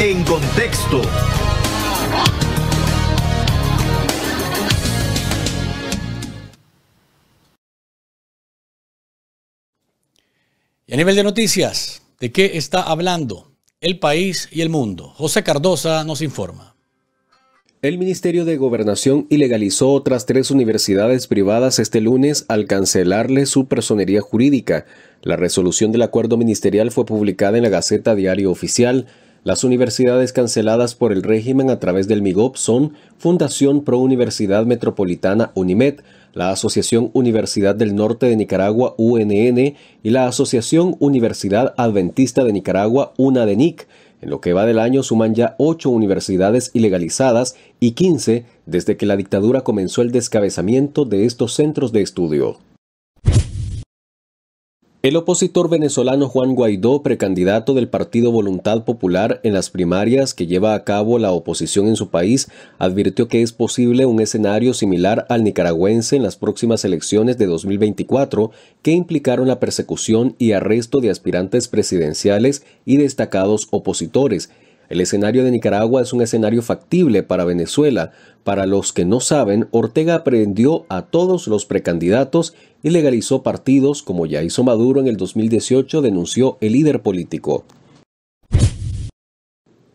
En contexto. Y a nivel de noticias, ¿de qué está hablando el país y el mundo? José Cardosa nos informa. El Ministerio de Gobernación ilegalizó otras tres universidades privadas este lunes al cancelarle su personería jurídica. La resolución del acuerdo ministerial fue publicada en la Gaceta Diario Oficial. Las universidades canceladas por el régimen a través del MIGOP son Fundación Pro Universidad Metropolitana UNIMED, la Asociación Universidad del Norte de Nicaragua UNN y la Asociación Universidad Adventista de Nicaragua UNADENIC. En lo que va del año suman ya ocho universidades ilegalizadas y 15 desde que la dictadura comenzó el descabezamiento de estos centros de estudio. El opositor venezolano Juan Guaidó, precandidato del Partido Voluntad Popular en las primarias que lleva a cabo la oposición en su país, advirtió que es posible un escenario similar al nicaragüense en las próximas elecciones de 2024 que implicaron la persecución y arresto de aspirantes presidenciales y destacados opositores, el escenario de Nicaragua es un escenario factible para Venezuela. Para los que no saben, Ortega aprehendió a todos los precandidatos y legalizó partidos como ya hizo Maduro en el 2018, denunció el líder político.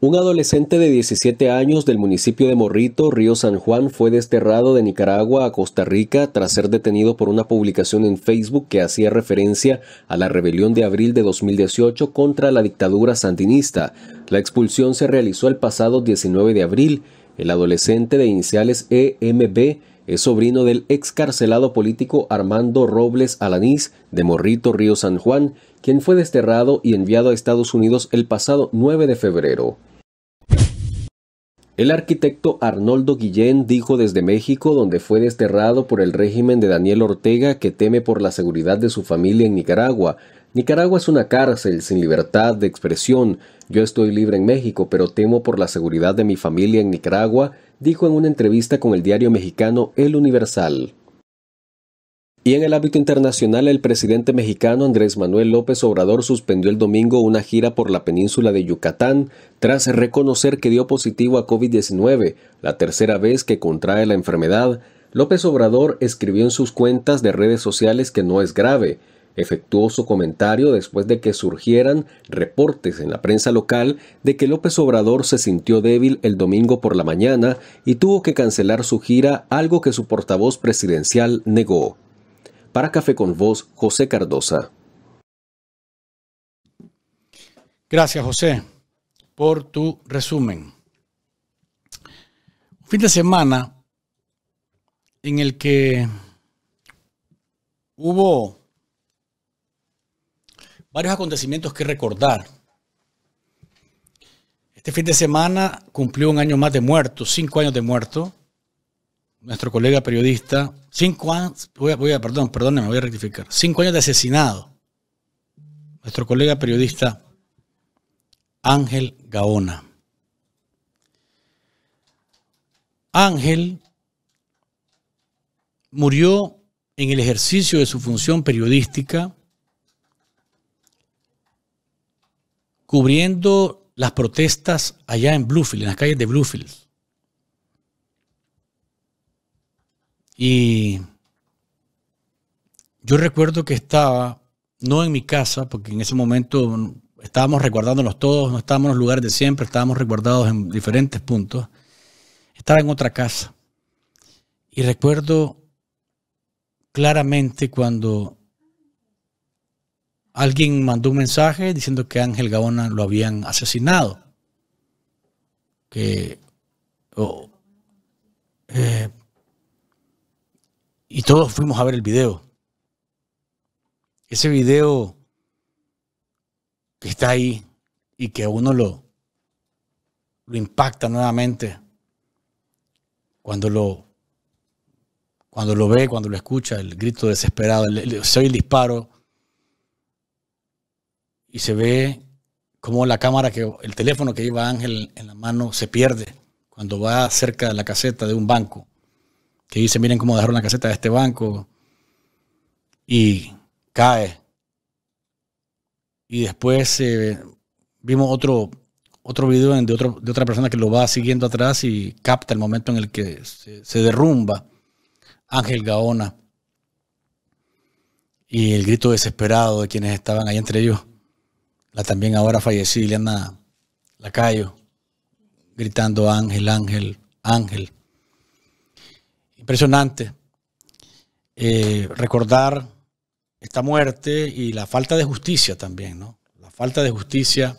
Un adolescente de 17 años del municipio de Morrito, Río San Juan, fue desterrado de Nicaragua a Costa Rica tras ser detenido por una publicación en Facebook que hacía referencia a la rebelión de abril de 2018 contra la dictadura sandinista. La expulsión se realizó el pasado 19 de abril. El adolescente de iniciales EMB es sobrino del excarcelado político Armando Robles Alanís de Morrito, Río San Juan, quien fue desterrado y enviado a Estados Unidos el pasado 9 de febrero. El arquitecto Arnoldo Guillén dijo desde México, donde fue desterrado por el régimen de Daniel Ortega, que teme por la seguridad de su familia en Nicaragua. Nicaragua es una cárcel sin libertad de expresión. Yo estoy libre en México, pero temo por la seguridad de mi familia en Nicaragua, dijo en una entrevista con el diario mexicano El Universal. Y en el ámbito internacional, el presidente mexicano Andrés Manuel López Obrador suspendió el domingo una gira por la península de Yucatán tras reconocer que dio positivo a COVID-19, la tercera vez que contrae la enfermedad. López Obrador escribió en sus cuentas de redes sociales que no es grave, efectuó su comentario después de que surgieran reportes en la prensa local de que López Obrador se sintió débil el domingo por la mañana y tuvo que cancelar su gira, algo que su portavoz presidencial negó. Para Café con Vos, José Cardosa. Gracias, José, por tu resumen. Un fin de semana en el que hubo varios acontecimientos que recordar. Este fin de semana cumplió un año más de muertos, cinco años de muerto, nuestro colega periodista, cinco años, voy a, perdón, perdón, me voy a rectificar, cinco años de asesinado. Nuestro colega periodista Ángel Gaona. Ángel murió en el ejercicio de su función periodística, cubriendo las protestas allá en Bluefield, en las calles de Bluefield Y yo recuerdo que estaba, no en mi casa, porque en ese momento estábamos recordándonos todos, no estábamos en los lugares de siempre, estábamos recordados en diferentes puntos. Estaba en otra casa. Y recuerdo claramente cuando alguien mandó un mensaje diciendo que Ángel Gaona lo habían asesinado. Que, todos fuimos a ver el video. Ese video que está ahí y que uno lo, lo impacta nuevamente cuando lo, cuando lo ve, cuando lo escucha, el grito desesperado, se oye el disparo y se ve como la cámara, que el teléfono que lleva Ángel en la mano se pierde cuando va cerca de la caseta de un banco que dice, miren cómo dejaron la caseta de este banco y cae. Y después eh, vimos otro, otro video de, de otra persona que lo va siguiendo atrás y capta el momento en el que se, derrumba Ángel Gaona y el grito desesperado de quienes estaban ahí entre ellos. La también ahora fallecida la Lacayo, gritando Ángel, Ángel, Ángel impresionante eh, recordar esta muerte y la falta de justicia también, ¿no? La falta de justicia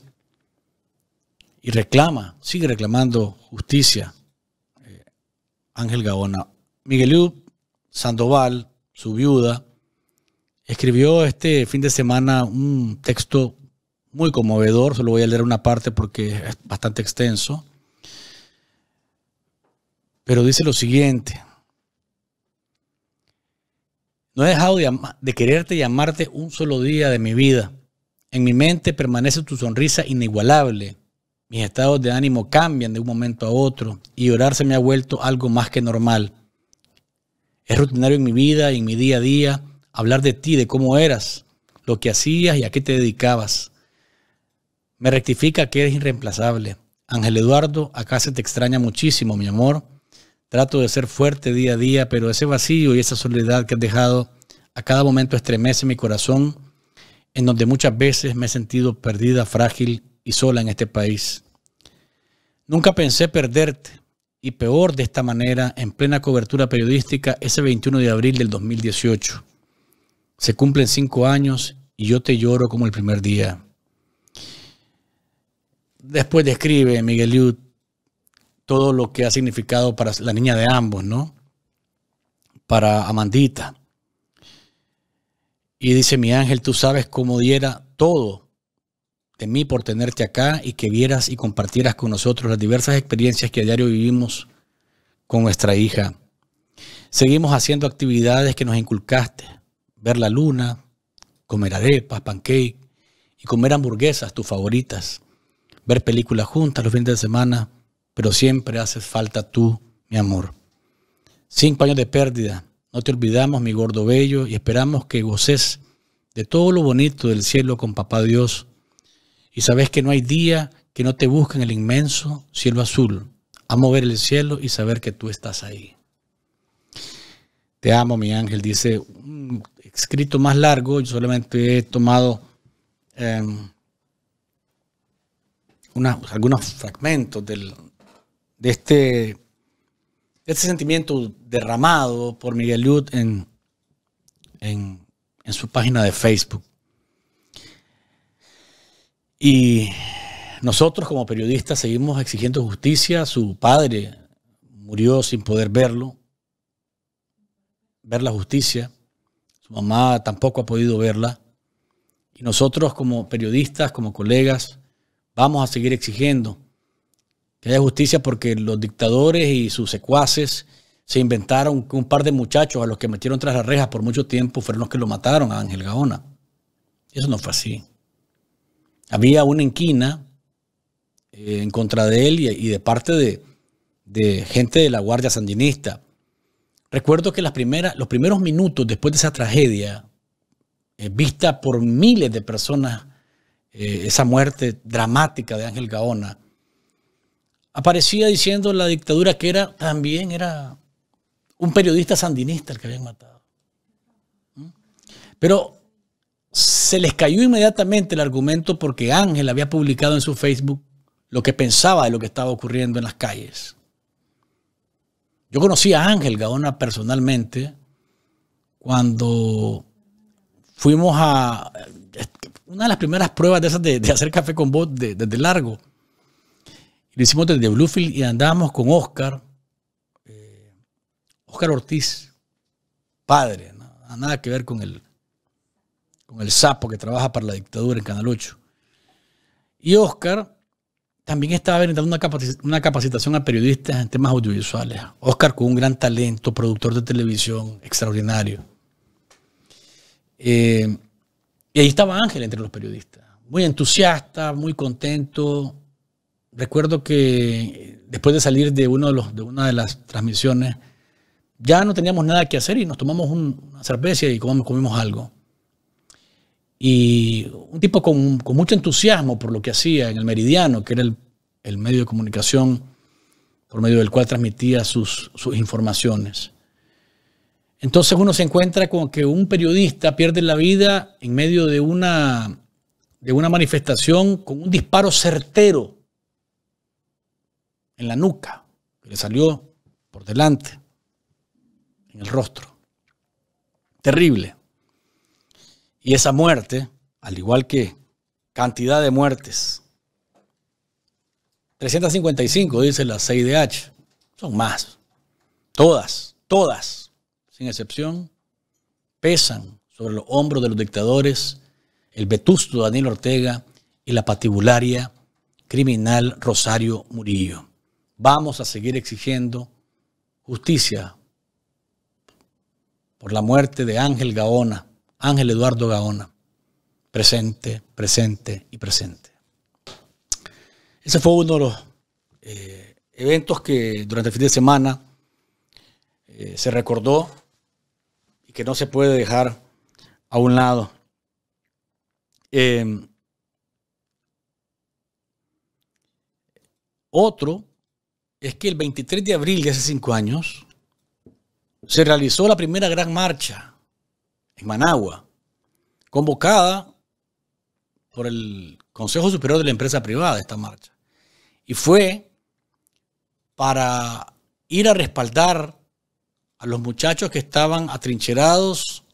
y reclama, sigue reclamando justicia. Eh, Ángel Gaona. miguel Sandoval, su viuda, escribió este fin de semana un texto muy conmovedor, solo voy a leer una parte porque es bastante extenso, pero dice lo siguiente, no he dejado de quererte y amarte un solo día de mi vida. En mi mente permanece tu sonrisa inigualable. Mis estados de ánimo cambian de un momento a otro y llorar se me ha vuelto algo más que normal. Es rutinario en mi vida y en mi día a día hablar de ti, de cómo eras, lo que hacías y a qué te dedicabas. Me rectifica que eres irreemplazable. Ángel Eduardo, acá se te extraña muchísimo, mi amor. Trato de ser fuerte día a día, pero ese vacío y esa soledad que has dejado a cada momento estremece mi corazón, en donde muchas veces me he sentido perdida, frágil y sola en este país. Nunca pensé perderte, y peor de esta manera, en plena cobertura periodística, ese 21 de abril del 2018. Se cumplen cinco años y yo te lloro como el primer día. Después describe Miguel todo lo que ha significado para la niña de ambos, ¿no? Para Amandita. Y dice, mi ángel, tú sabes cómo diera todo de mí por tenerte acá y que vieras y compartieras con nosotros las diversas experiencias que a diario vivimos con nuestra hija. Seguimos haciendo actividades que nos inculcaste, ver la luna, comer arepas, pancake y comer hamburguesas, tus favoritas, ver películas juntas los fines de semana pero siempre haces falta tú, mi amor. Cinco años de pérdida. No te olvidamos, mi gordo bello, y esperamos que goces de todo lo bonito del cielo con Papá Dios. Y sabes que no hay día que no te busque en el inmenso cielo azul. Amo ver el cielo y saber que tú estás ahí. Te amo, mi ángel. Dice un escrito más largo. Yo solamente he tomado em, algunos fragmentos del, este, de este, sentimiento derramado por Miguel Lud en, en, en su página de Facebook. Y nosotros como periodistas seguimos exigiendo justicia. Su padre murió sin poder verlo, ver la justicia. Su mamá tampoco ha podido verla. Y nosotros como periodistas, como colegas, vamos a seguir exigiendo que haya justicia porque los dictadores y sus secuaces se inventaron que un par de muchachos a los que metieron tras las rejas por mucho tiempo fueron los que lo mataron a Ángel Gaona. Eso no fue así. Había una inquina eh, en contra de él y, de parte de, gente de la Guardia Sandinista. Recuerdo que las primeras, los primeros minutos después de esa tragedia, eh, vista por miles de personas, eh, esa muerte dramática de Ángel Gaona, aparecía diciendo la dictadura que era también era un periodista sandinista el que habían matado. ¿Mm? Pero se les cayó inmediatamente el argumento porque Ángel había publicado en su Facebook lo que pensaba de lo que estaba ocurriendo en las calles. Yo conocí a Ángel Gaona personalmente cuando fuimos a una de las primeras pruebas de esas de, hacer café con vos desde largo le hicimos desde Bluefield y andábamos con Oscar, Oscar eh, Ortiz, padre, ah, nada que ver con el, con el sapo que trabaja para la dictadura en Canal 8. Y Oscar también estaba brindando una, capacitación a periodistas en temas audiovisuales. Oscar con un gran talento, productor de televisión extraordinario. Eh, y ahí estaba Ángel entre los periodistas, muy entusiasta, muy contento, recuerdo que después de salir de, una de las transmisiones, ya no teníamos nada que hacer y nos tomamos una cerveza y comimos algo. Y un tipo con, mucho entusiasmo por lo que hacía en el Meridiano, que era el, medio de comunicación por medio del cual transmitía sus, informaciones. Entonces uno se encuentra con que un periodista pierde la vida en medio de una, de una manifestación con un disparo certero en la nuca, que le salió por delante, en el rostro. Terrible. Y esa muerte, al igual que cantidad de muertes, 355 dice la CIDH, son más. Todas, todas, sin excepción, pesan sobre los hombros de los dictadores el vetusto Daniel Ortega y la patibularia criminal Rosario Murillo vamos a seguir exigiendo justicia por la muerte de Ángel Gaona, Ángel Eduardo Gaona, presente, presente y presente. Ese fue uno de los eh, eventos que durante el fin de semana eh, se recordó y que no se puede dejar a un lado. Eh, otro es que el 23 de abril de hace cinco años se realizó la primera gran marcha en Managua, convocada por el Consejo Superior de la Empresa Privada, esta marcha. Y fue para ir a respaldar a los muchachos que estaban atrincherados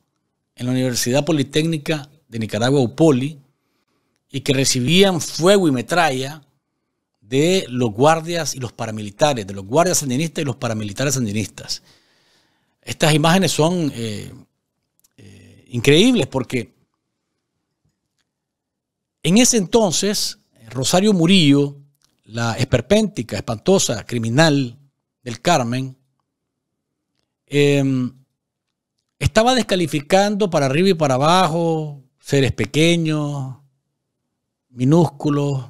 en la Universidad Politécnica de Nicaragua, UPOLI, y que recibían fuego y metralla de los guardias y los paramilitares, de los guardias sandinistas y los paramilitares sandinistas. Estas imágenes son eh, eh, increíbles porque en ese entonces Rosario Murillo, la esperpéntica, espantosa, criminal del Carmen, em, estaba descalificando para arriba y para abajo seres pequeños, minúsculos,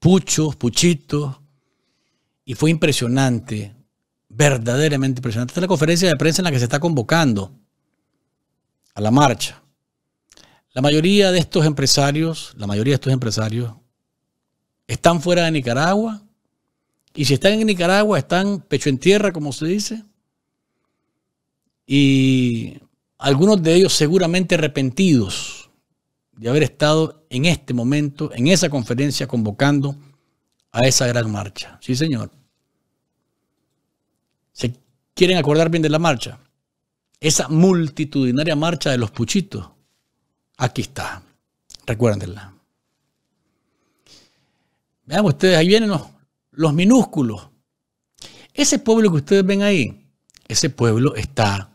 puchos, puchitos, y fue impresionante, verdaderamente impresionante. Esta es la conferencia de prensa en la que se está convocando a la marcha. La mayoría de estos empresarios, la mayoría de estos empresarios están fuera de Nicaragua y si están en Nicaragua están pecho en tierra, como se dice, y algunos de ellos seguramente arrepentidos de haber estado en este momento, en esa conferencia, convocando a esa gran marcha. Sí, señor. ¿Se quieren acordar bien de la marcha? Esa multitudinaria marcha de los puchitos. Aquí está. Recuérdenla. Vean ustedes, ahí vienen los, los minúsculos. Ese pueblo que ustedes ven ahí, ese pueblo está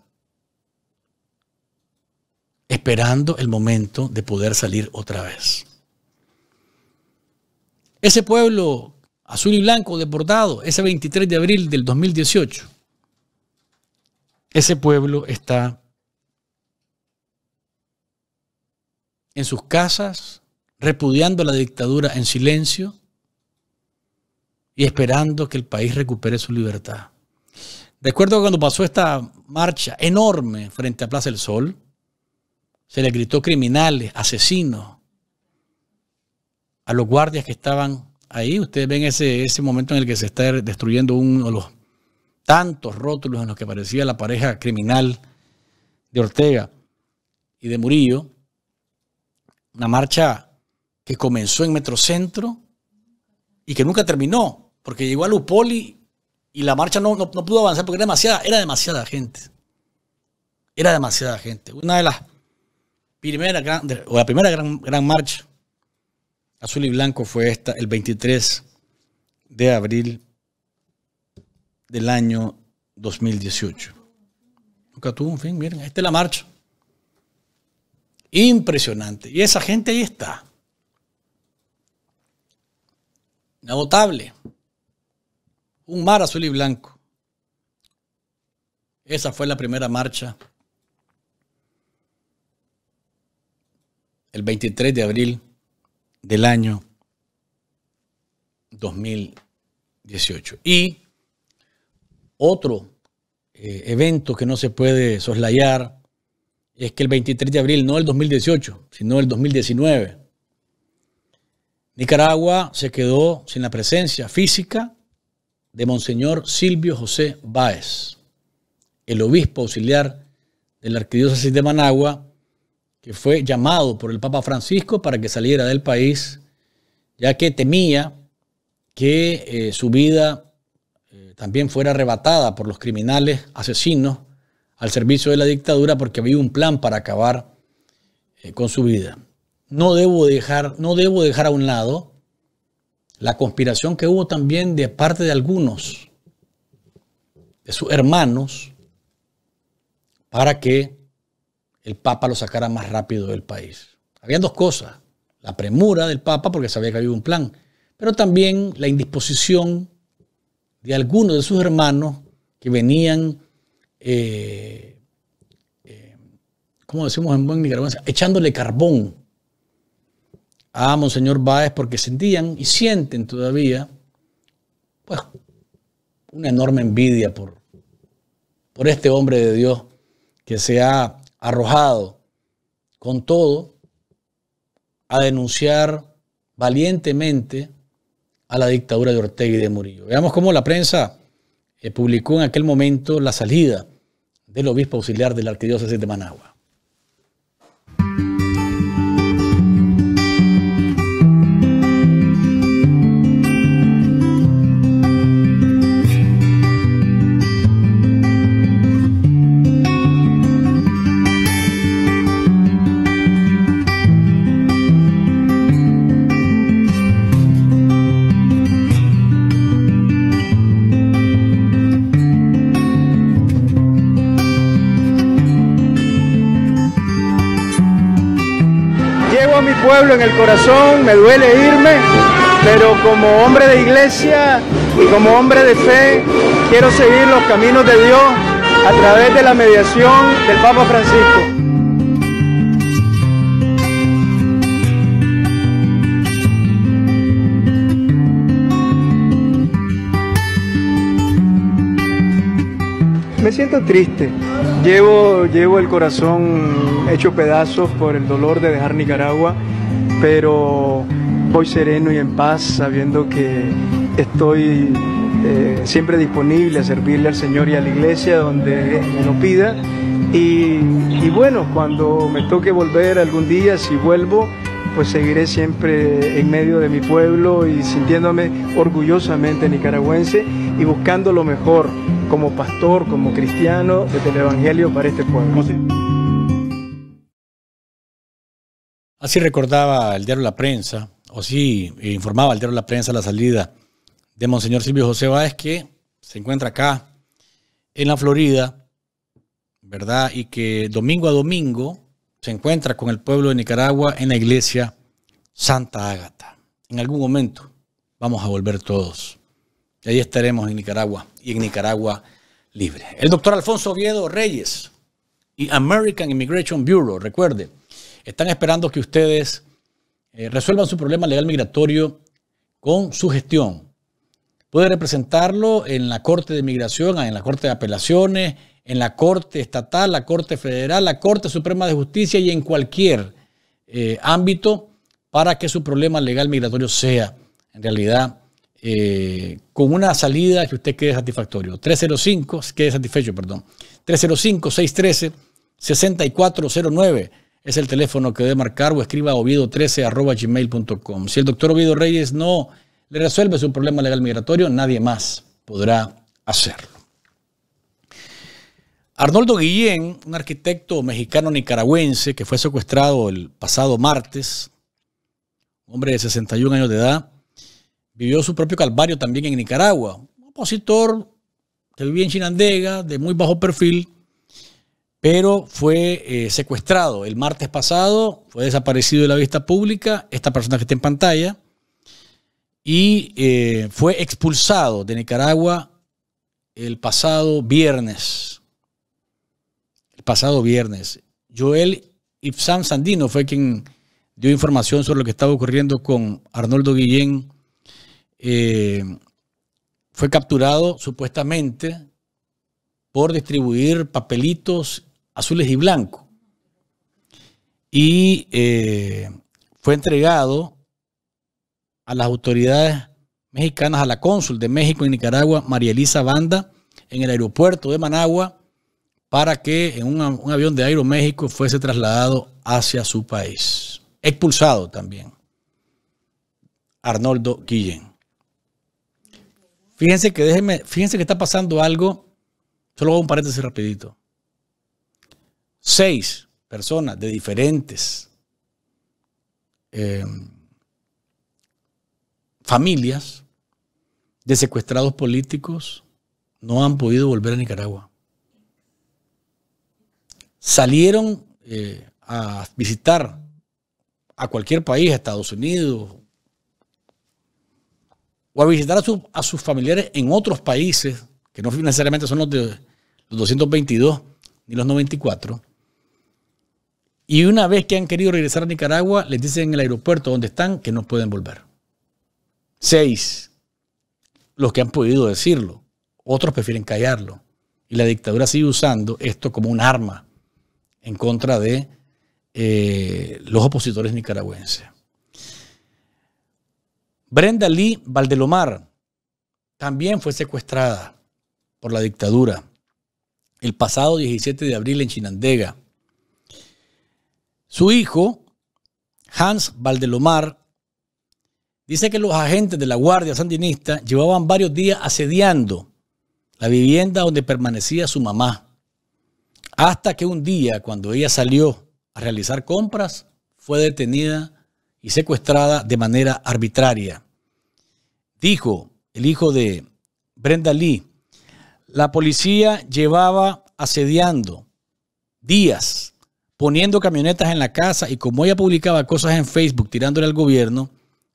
esperando el momento de poder salir otra vez. Ese pueblo azul y blanco deportado, ese 23 de abril del 2018, ese pueblo está en sus casas, repudiando la dictadura en silencio y esperando que el país recupere su libertad. Recuerdo cuando pasó esta marcha enorme frente a Plaza del Sol, se le gritó criminales, asesinos a los guardias que estaban ahí. Ustedes ven ese, ese momento en el que se está destruyendo uno de los tantos rótulos en los que parecía la pareja criminal de Ortega y de Murillo. Una marcha que comenzó en Metrocentro y que nunca terminó, porque llegó a Lupoli y la marcha no, no pudo avanzar porque era demasiada, era demasiada gente. Era demasiada gente. Una de las o la primera gran, gran marcha azul y blanco fue esta, el 23 de abril del año 2018. Nunca tuvo un fin, miren, esta es la marcha. Impresionante. Y esa gente ahí está. Inagotable. Un mar azul y blanco. Esa fue la primera marcha el 23 de abril del año 2018. Y otro eh, evento que no se puede soslayar es que el 23 de abril, no el 2018, sino el 2019, Nicaragua se quedó sin la presencia física de Monseñor Silvio José Báez, el obispo auxiliar de la Arquidiócesis de Managua, que fue llamado por el Papa Francisco para que saliera del país, ya que temía que eh, su vida eh, también fuera arrebatada por los criminales asesinos al servicio de la dictadura porque había un plan para acabar eh, con su vida. No debo, dejar, no debo dejar a un lado la conspiración que hubo también de parte de algunos de sus hermanos para que el Papa lo sacara más rápido del país. Había dos cosas, la premura del Papa, porque sabía que había un plan, pero también la indisposición de algunos de sus hermanos que venían, eh, eh, como decimos en buen nicaragüense, echándole carbón a Monseñor Báez porque sentían y sienten todavía pues, una enorme envidia por, por este hombre de Dios que se ha arrojado con todo a denunciar valientemente a la dictadura de Ortega y de Murillo. Veamos cómo la prensa eh, publicó en aquel momento la salida del obispo auxiliar de la arquidiócesis de Managua. pueblo en el corazón, me duele irme, pero como hombre de iglesia y como hombre de fe, quiero seguir los caminos de Dios a través de la mediación del Papa Francisco. me siento triste. Llevo, llevo el corazón hecho pedazos por el dolor de dejar Nicaragua pero voy sereno y en paz sabiendo que estoy eh, siempre disponible a servirle al Señor y a la iglesia donde me lo pida. Y, y bueno, cuando me toque volver algún día, si vuelvo, pues seguiré siempre en medio de mi pueblo y sintiéndome orgullosamente nicaragüense y buscando lo mejor como pastor, como cristiano, desde el Evangelio para este pueblo. Así recordaba el diario La Prensa, o sí eh, informaba el diario La Prensa la salida de Monseñor Silvio José Báez, que se encuentra acá en la Florida, ¿verdad? Y que domingo a domingo se encuentra con el pueblo de Nicaragua en la iglesia Santa Ágata. En algún momento vamos a volver todos. Y ahí estaremos en Nicaragua y en Nicaragua libre. El doctor Alfonso Oviedo Reyes y American Immigration Bureau, recuerde, están esperando que ustedes eh, resuelvan su problema legal migratorio con su gestión. Puede representarlo en la Corte de Migración, en la Corte de Apelaciones, en la Corte Estatal, la Corte Federal, la Corte Suprema de Justicia y en cualquier eh, ámbito para que su problema legal migratorio sea en realidad eh, con una salida que usted quede satisfactorio. 305, quede satisfecho, perdón. 305-613-6409 es el teléfono que debe marcar o escriba a 13gmailcom Si el doctor Oviedo Reyes no le resuelve su problema legal migratorio, nadie más podrá hacerlo. Arnoldo Guillén, un arquitecto mexicano nicaragüense que fue secuestrado el pasado martes, hombre de 61 años de edad, vivió su propio calvario también en Nicaragua. Un opositor que vivía en Chinandega, de muy bajo perfil, pero fue eh, secuestrado el martes pasado, fue desaparecido de la vista pública, esta persona que está en pantalla, y eh, fue expulsado de Nicaragua el pasado viernes. El pasado viernes. Joel Ipsan Sandino fue quien dio información sobre lo que estaba ocurriendo con Arnoldo Guillén. Eh, fue capturado supuestamente por distribuir papelitos azules y blanco. Y eh, fue entregado a las autoridades mexicanas, a la cónsul de México en Nicaragua, María Elisa Banda, en el aeropuerto de Managua, para que en un, avión de Aeroméxico fuese trasladado hacia su país. Expulsado también. Arnoldo Guillén. Fíjense que déjenme, fíjense que está pasando algo. Solo hago un paréntesis rapidito seis personas de diferentes eh, familias de secuestrados políticos no han podido volver a Nicaragua. Salieron eh, a visitar a cualquier país, a Estados Unidos, o a visitar a, a sus familiares en otros países, que no necesariamente son los de los 222 ni los 94, y una vez que han querido regresar a Nicaragua, les dicen en el aeropuerto donde están que no pueden volver. Seis, los que han podido decirlo. Otros prefieren callarlo. Y la dictadura sigue usando esto como un arma en contra de eh, los opositores nicaragüenses. Brenda Lee Valdelomar también fue secuestrada por la dictadura el pasado 17 de abril en Chinandega su hijo, Hans Valdelomar, dice que los agentes de la Guardia Sandinista llevaban varios días asediando la vivienda donde permanecía su mamá, hasta que un día, cuando ella salió a realizar compras, fue detenida y secuestrada de manera arbitraria. Dijo el hijo de Brenda Lee, la policía llevaba asediando días poniendo camionetas en la casa y como ella publicaba cosas en Facebook tirándole al gobierno,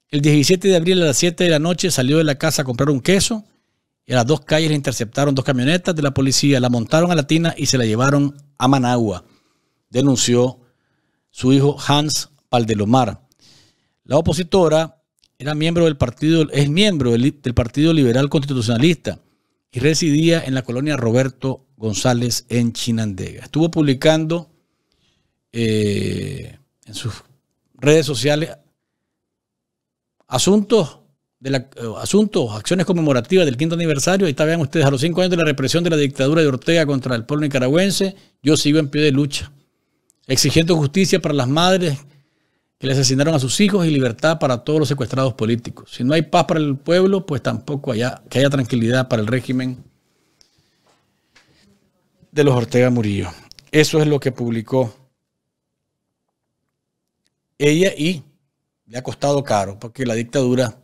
el 17 de abril a las 7 de la noche salió de la casa a comprar un queso y a las dos calles le interceptaron dos camionetas de la policía, la montaron a la tina y se la llevaron a Managua, denunció su hijo Hans Paldelomar. La opositora era miembro del partido, es miembro del Partido Liberal Constitucionalista y residía en la colonia Roberto González en Chinandega. Estuvo publicando eh, en sus redes sociales asuntos, de la, eh, asuntos, acciones conmemorativas del quinto aniversario. Ahí está, vean ustedes, a los cinco años de la represión de la dictadura de Ortega contra el pueblo nicaragüense, yo sigo en pie de lucha, exigiendo justicia para las madres que le asesinaron a sus hijos y libertad para todos los secuestrados políticos. Si no hay paz para el pueblo, pues tampoco que haya tranquilidad para el régimen de los Ortega Murillo. Eso es lo que publicó ella y le ha costado caro, porque la dictadura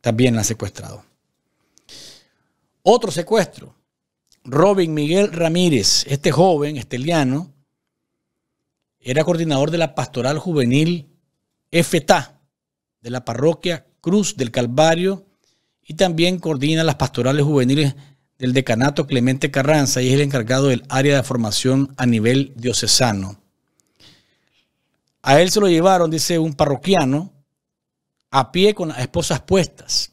también la ha secuestrado. Otro secuestro. Robin Miguel Ramírez, este joven esteliano, era coordinador de la Pastoral Juvenil FTA de la parroquia Cruz del Calvario y también coordina las pastorales juveniles del decanato Clemente Carranza y es el encargado del área de formación a nivel diocesano. A él se lo llevaron, dice un parroquiano, a pie con las esposas puestas.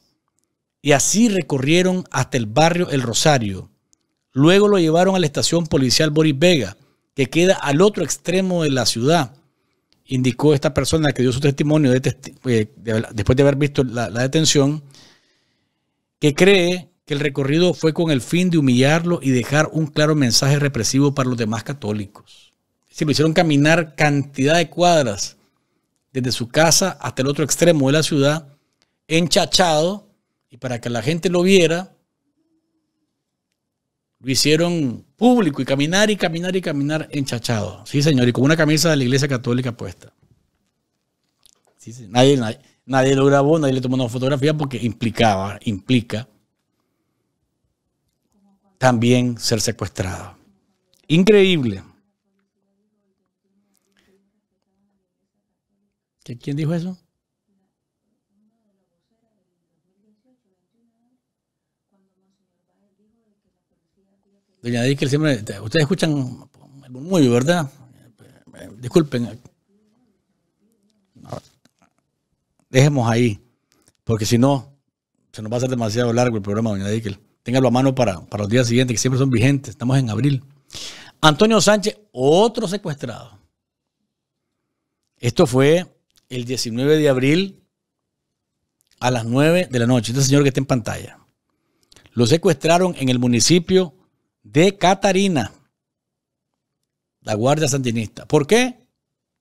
Y así recorrieron hasta el barrio El Rosario. Luego lo llevaron a la estación policial Boris Vega, que queda al otro extremo de la ciudad, indicó esta persona que dio su testimonio eh, después de haber visto la detención, que cree que el recorrido fue con el fin de humillarlo y dejar un claro mensaje represivo para los demás católicos si lo hicieron caminar cantidad de cuadras desde su casa hasta el otro extremo de la ciudad, enchachado, y para que la gente lo viera, lo hicieron público y caminar y caminar y caminar enchachado. Sí, señor, y con una camisa de la Iglesia Católica puesta. Nadie, nadie, nadie lo grabó, nadie le tomó una fotografía porque implicaba, implica también ser secuestrado. Increíble. ¿Quién dijo eso? Doña Díquel siempre, ustedes escuchan muy ¿verdad? Eh, disculpen. dejemos ahí, porque si no, se nos va a hacer demasiado largo el programa, doña Díquel. Téngalo a mano para, para los días siguientes, que siempre son vigentes. Estamos en abril. Antonio Sánchez, otro secuestrado. Esto fue el 19 de abril a las 9 de la noche. Este señor que está en pantalla. Lo secuestraron en el municipio de Catarina, la Guardia Sandinista. ¿Por qué?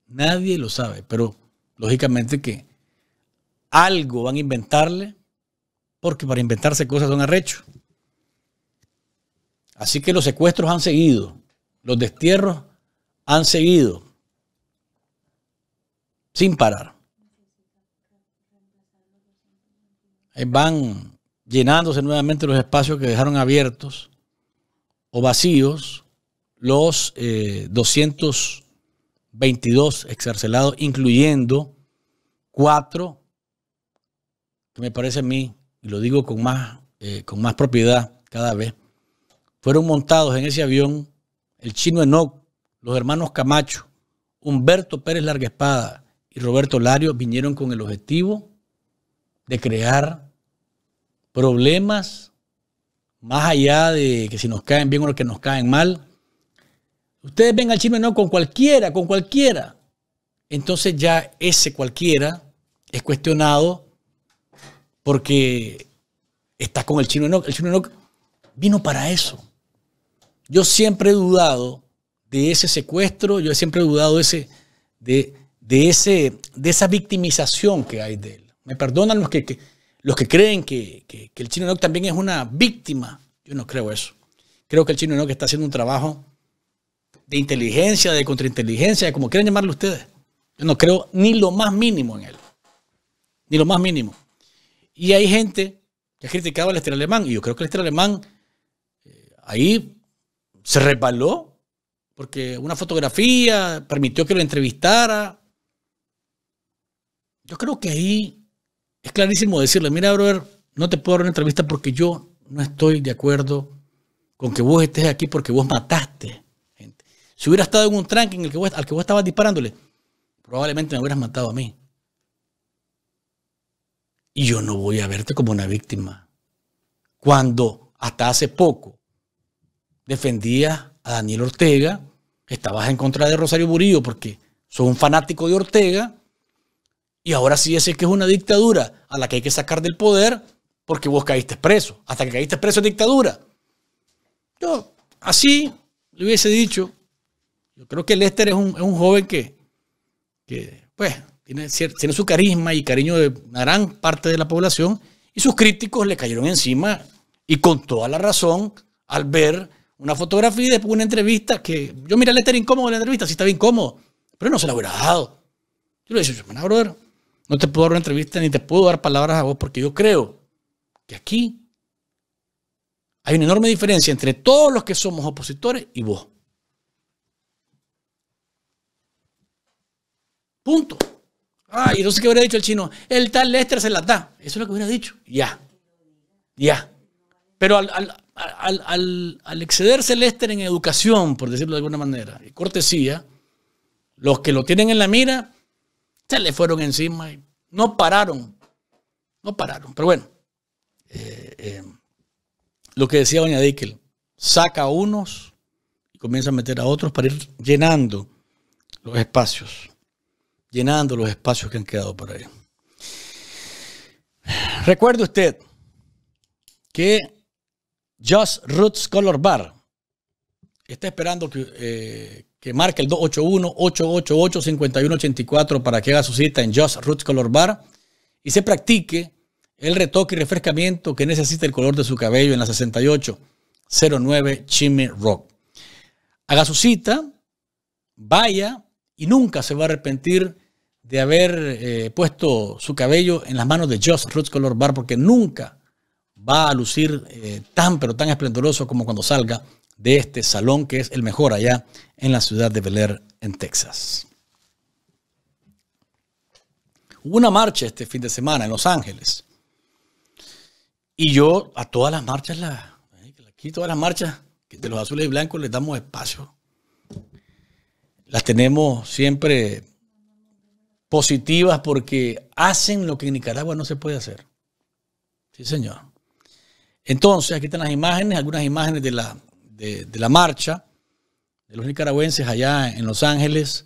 Nadie lo sabe, pero lógicamente que algo van a inventarle, porque para inventarse cosas son arrechos. Así que los secuestros han seguido, los destierros han seguido sin parar. van llenándose nuevamente los espacios que dejaron abiertos o vacíos los 222 eh, exarcelados, incluyendo cuatro que me parece a mí, y lo digo con más, eh, con más propiedad cada vez, fueron montados en ese avión el chino Enoch, los hermanos Camacho, Humberto Pérez Larga Espada, y Roberto Lario vinieron con el objetivo de crear problemas más allá de que si nos caen bien o que nos caen mal. Ustedes ven al chino no con cualquiera, con cualquiera. Entonces ya ese cualquiera es cuestionado porque está con el chino Enoch. El chino Enoch vino para eso. Yo siempre he dudado de ese secuestro, yo siempre he dudado de ese, de de, ese, de esa victimización que hay de él. Me perdonan los que, los que creen que, el chino Enoch también es una víctima. Yo no creo eso. Creo que el chino Enoch está haciendo un trabajo de inteligencia, de contrainteligencia, como quieran llamarlo ustedes. Yo no creo ni lo más mínimo en él. Ni lo más mínimo. Y hay gente que ha criticado al estilo alemán. Y yo creo que el estilo alemán eh, ahí se resbaló porque una fotografía permitió que lo entrevistara yo creo que ahí es clarísimo decirle, mira, brother, no te puedo dar una entrevista porque yo no estoy de acuerdo con que vos estés aquí porque vos mataste gente. Si hubiera estado en un tranque en el que al que vos estabas disparándole, probablemente me hubieras matado a mí. Y yo no voy a verte como una víctima. Cuando hasta hace poco defendías a Daniel Ortega, estabas en contra de Rosario Murillo porque sos un fanático de Ortega, y ahora sí decir que es una dictadura a la que hay que sacar del poder porque vos caíste preso. Hasta que caíste preso es dictadura. Yo así le hubiese dicho. Yo creo que Lester es un, joven que, pues, tiene, tiene su carisma y cariño de una gran parte de la población. Y sus críticos le cayeron encima y con toda la razón al ver una fotografía y después una entrevista que yo mira Lester incómodo en la entrevista, sí estaba incómodo, pero no se la hubiera dejado. Yo le dije, hermano, brother, no te puedo dar una entrevista ni te puedo dar palabras a vos porque yo creo que aquí hay una enorme diferencia entre todos los que somos opositores y vos. Punto. Ah, no sé ¿qué hubiera dicho el chino? El tal Lester se la da. Eso es lo que hubiera dicho. Ya. Ya. Pero al, excederse Lester en educación, por decirlo de alguna manera, y cortesía, los que lo tienen en la mira se le fueron encima y no pararon, no pararon. Pero bueno, eh, eh, lo que decía doña Dickel, saca a unos y comienza a meter a otros para ir llenando los espacios, llenando los espacios que han quedado por ahí. Recuerde usted que Just Roots Color Bar está esperando que, eh, que marque el 281-888-5184 para que haga su cita en Just Roots Color Bar y se practique el retoque y refrescamiento que necesita el color de su cabello en la 6809 Chimney Rock. Haga su cita, vaya y nunca se va a arrepentir de haber eh, puesto su cabello en las manos de Just Roots Color Bar porque nunca va a lucir eh, tan pero tan esplendoroso como cuando salga de este salón que es el mejor allá en la ciudad de Bel Air, en Texas. Hubo una marcha este fin de semana en Los Ángeles. Y yo a todas las marchas, la, eh, aquí todas las marchas de los azules y blancos les damos espacio. Las tenemos siempre positivas porque hacen lo que en Nicaragua no se puede hacer. Sí, señor. Entonces, aquí están las imágenes, algunas imágenes de la de, la marcha de los nicaragüenses allá en Los Ángeles,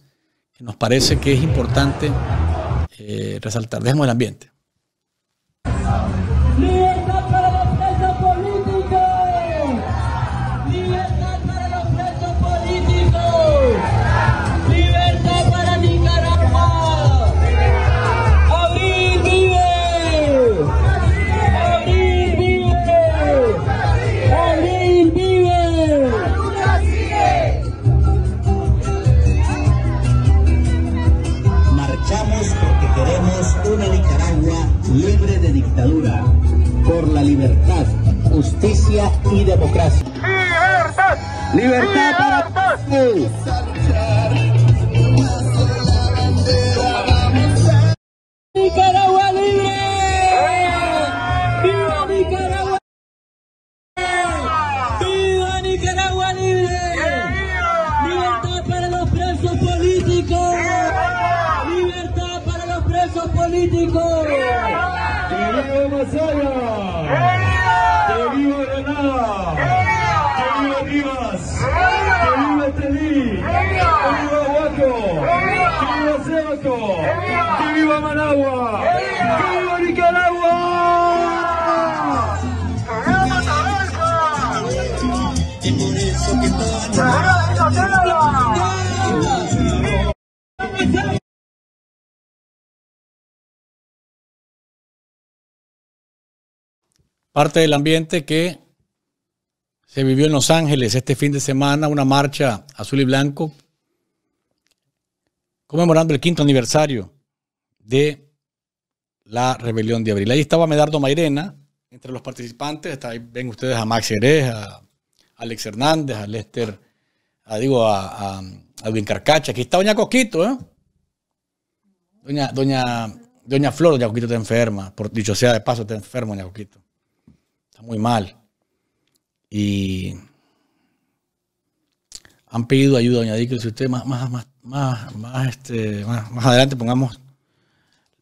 nos parece que es importante eh, resaltar. Dejemos el ambiente. parte del ambiente que se vivió en Los Ángeles este fin de semana, una marcha azul y blanco, conmemorando el quinto aniversario de la rebelión de abril. Ahí estaba Medardo Mairena, entre los participantes, ahí ven ustedes a Max Jerez, a Alex Hernández, a Lester, a, digo, a, a, Carcacha, aquí está Doña Coquito, ¿eh? Doña, doña, doña Flor, Doña Coquito está enferma, por dicho sea de paso, está enferma Doña Coquito muy mal. Y han pedido ayuda, doña Díquel. si usted más, más, más, más, este, más, más, adelante pongamos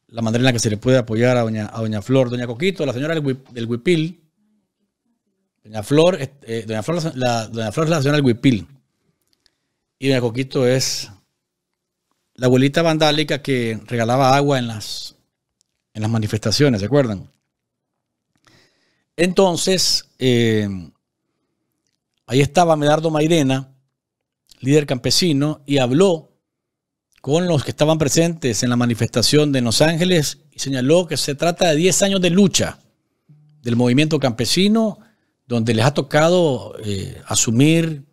la manera en la que se le puede apoyar a doña, Flor, doña Coquito, la señora del, Huipil. Doña Flor, eh, eh, doña, Flor la, Flor es la señora del Huipil. Y doña Coquito es la abuelita vandálica que regalaba agua en las, en las manifestaciones, ¿se acuerdan? Entonces, eh, ahí estaba Medardo Mairena, líder campesino, y habló con los que estaban presentes en la manifestación de Los Ángeles y señaló que se trata de 10 años de lucha del movimiento campesino, donde les ha tocado eh, asumir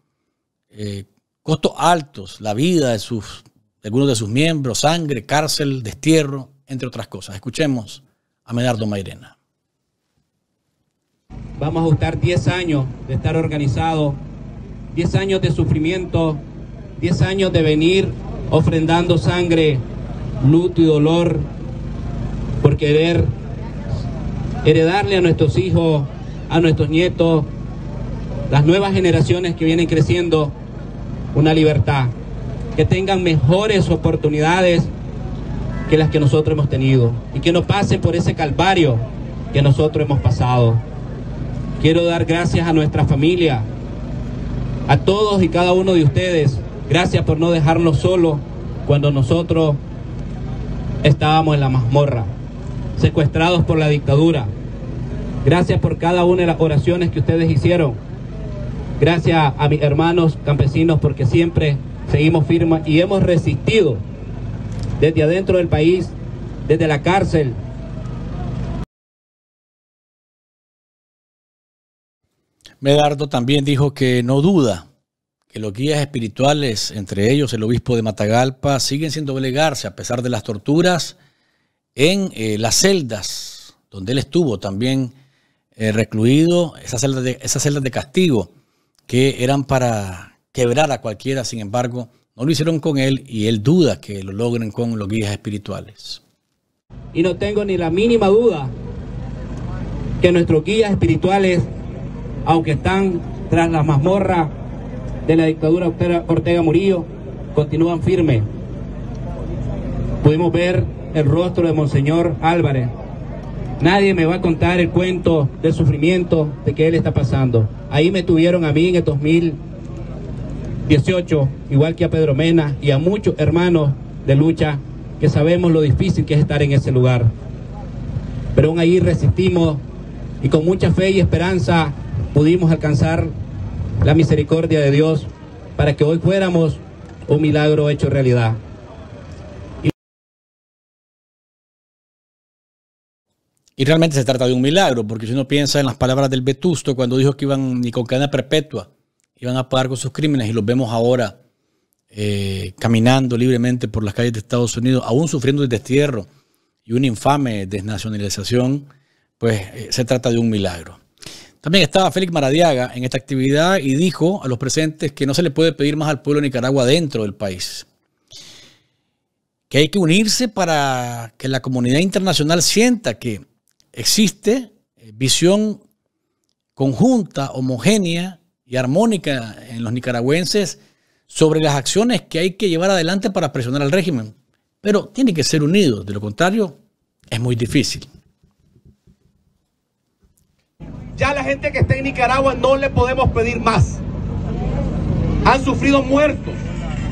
eh, costos altos, la vida de, sus, algunos de sus miembros, sangre, cárcel, destierro, entre otras cosas. Escuchemos a Medardo Mairena. Vamos a ajustar 10 años de estar organizados, 10 años de sufrimiento, 10 años de venir ofrendando sangre, luto y dolor por querer heredarle a nuestros hijos, a nuestros nietos, las nuevas generaciones que vienen creciendo, una libertad, que tengan mejores oportunidades que las que nosotros hemos tenido y que no pasen por ese calvario que nosotros hemos pasado. Quiero dar gracias a nuestra familia, a todos y cada uno de ustedes. Gracias por no dejarnos solos cuando nosotros estábamos en la mazmorra, secuestrados por la dictadura. Gracias por cada una de las oraciones que ustedes hicieron. Gracias a mis hermanos campesinos porque siempre seguimos firmes y hemos resistido desde adentro del país, desde la cárcel, Medardo también dijo que no duda que los guías espirituales, entre ellos el obispo de Matagalpa, siguen siendo doblegarse a pesar de las torturas en eh, las celdas donde él estuvo también eh, recluido, esas celdas de castigo que eran para quebrar a cualquiera, sin embargo, no lo hicieron con él y él duda que lo logren con los guías espirituales. Y no tengo ni la mínima duda que nuestros guías espirituales aunque están tras las mazmorras de la dictadura Ortega Murillo, continúan firmes. Pudimos ver el rostro de Monseñor Álvarez. Nadie me va a contar el cuento de sufrimiento de que él está pasando. Ahí me tuvieron a mí en el 2018, igual que a Pedro Mena y a muchos hermanos de lucha que sabemos lo difícil que es estar en ese lugar. Pero aún ahí resistimos y con mucha fe y esperanza pudimos alcanzar la misericordia de Dios para que hoy fuéramos un milagro hecho realidad. Y realmente se trata de un milagro, porque si uno piensa en las palabras del Vetusto cuando dijo que iban ni con cadena perpetua, iban a pagar con sus crímenes y los vemos ahora eh, caminando libremente por las calles de Estados Unidos, aún sufriendo el destierro y una infame desnacionalización, pues eh, se trata de un milagro. También estaba Félix Maradiaga en esta actividad y dijo a los presentes que no se le puede pedir más al pueblo de Nicaragua dentro del país. Que hay que unirse para que la comunidad internacional sienta que existe eh, visión conjunta, homogénea y armónica en los nicaragüenses sobre las acciones que hay que llevar adelante para presionar al régimen. Pero tiene que ser unidos, de lo contrario es muy difícil. Ya la gente que está en Nicaragua no le podemos pedir más. Han sufrido muertos,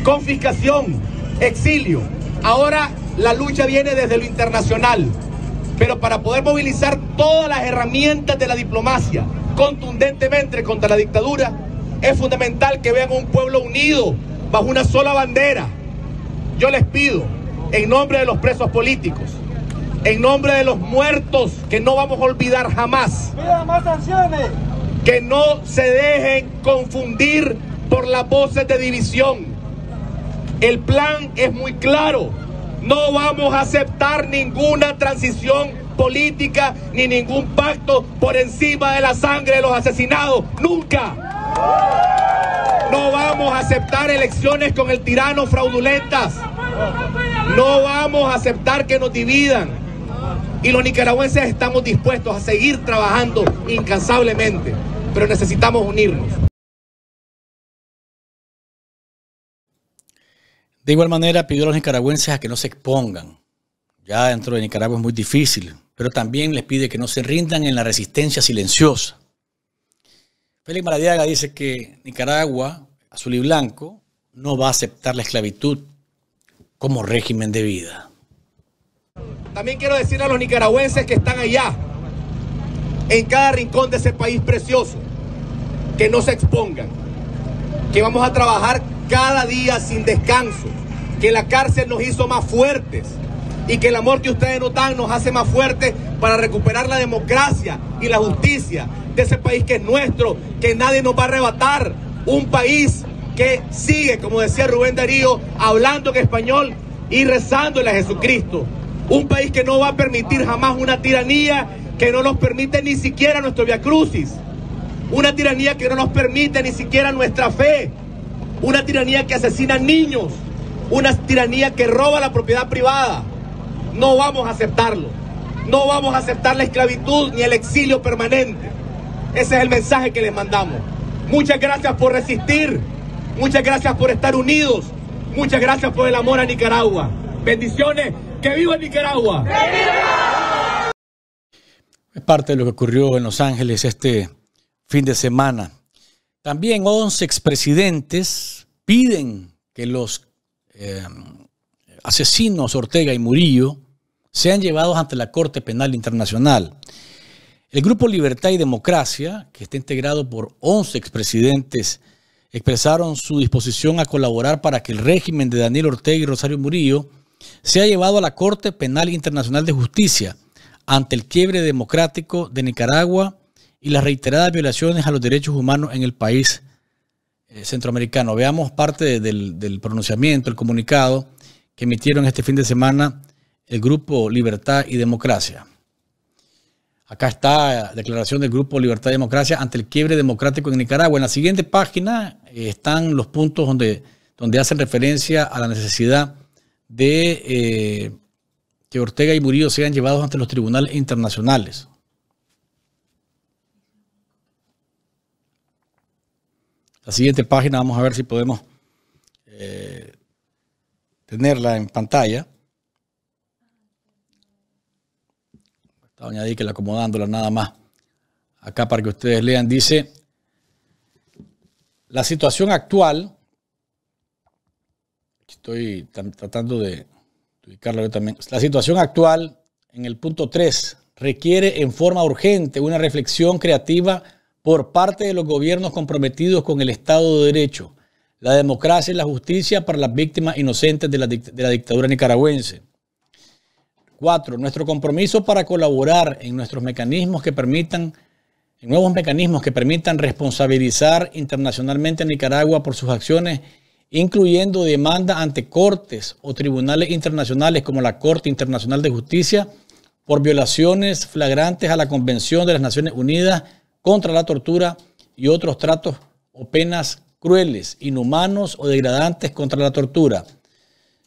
confiscación, exilio. Ahora la lucha viene desde lo internacional. Pero para poder movilizar todas las herramientas de la diplomacia contundentemente contra la dictadura, es fundamental que vean un pueblo unido bajo una sola bandera. Yo les pido, en nombre de los presos políticos, en nombre de los muertos que no vamos a olvidar jamás. Que no se dejen confundir por las voces de división. El plan es muy claro. No vamos a aceptar ninguna transición política ni ningún pacto por encima de la sangre de los asesinados. Nunca. No vamos a aceptar elecciones con el tirano fraudulentas. No vamos a aceptar que nos dividan. Y los nicaragüenses estamos dispuestos a seguir trabajando incansablemente, pero necesitamos unirnos. De igual manera, pidió a los nicaragüenses a que no se expongan. Ya dentro de Nicaragua es muy difícil, pero también les pide que no se rindan en la resistencia silenciosa. Félix Maradiaga dice que Nicaragua, azul y blanco, no va a aceptar la esclavitud como régimen de vida. También quiero decir a los nicaragüenses que están allá, en cada rincón de ese país precioso, que no se expongan, que vamos a trabajar cada día sin descanso, que la cárcel nos hizo más fuertes y que el amor que ustedes nos dan nos hace más fuertes para recuperar la democracia y la justicia de ese país que es nuestro, que nadie nos va a arrebatar, un país que sigue, como decía Rubén Darío, hablando en español y rezándole a Jesucristo. Un país que no va a permitir jamás una tiranía que no nos permite ni siquiera nuestro viacrucis. Una tiranía que no nos permite ni siquiera nuestra fe. Una tiranía que asesina niños. Una tiranía que roba la propiedad privada. No vamos a aceptarlo. No vamos a aceptar la esclavitud ni el exilio permanente. Ese es el mensaje que les mandamos. Muchas gracias por resistir. Muchas gracias por estar unidos. Muchas gracias por el amor a Nicaragua. Bendiciones. ¡Que viva Nicaragua! Es parte de lo que ocurrió en Los Ángeles este fin de semana. También 11 expresidentes piden que los eh, asesinos Ortega y Murillo sean llevados ante la Corte Penal Internacional. El Grupo Libertad y Democracia, que está integrado por 11 expresidentes, expresaron su disposición a colaborar para que el régimen de Daniel Ortega y Rosario Murillo se ha llevado a la Corte Penal Internacional de Justicia ante el quiebre democrático de Nicaragua y las reiteradas violaciones a los derechos humanos en el país eh, centroamericano. Veamos parte del, pronunciamiento, el comunicado que emitieron este fin de semana el Grupo Libertad y Democracia. Acá está la declaración del Grupo Libertad y Democracia ante el quiebre democrático en Nicaragua. En la siguiente página eh, están los puntos donde, donde hacen referencia a la necesidad de eh, que Ortega y Murillo sean llevados ante los tribunales internacionales. La siguiente página, vamos a ver si podemos eh, tenerla en pantalla. Está que la acomodándola nada más. Acá para que ustedes lean, dice, la situación actual estoy tratando de explicarlo también. La situación actual, en el punto 3, requiere en forma urgente una reflexión creativa por parte de los gobiernos comprometidos con el Estado de Derecho, la democracia y la justicia para las víctimas inocentes de la, dictadura nicaragüense. 4. nuestro compromiso para colaborar en nuestros mecanismos que permitan, en nuevos mecanismos que permitan responsabilizar internacionalmente a Nicaragua por sus acciones incluyendo demanda ante cortes o tribunales internacionales como la Corte Internacional de Justicia por violaciones flagrantes a la Convención de las Naciones Unidas contra la tortura y otros tratos o penas crueles, inhumanos o degradantes contra la tortura.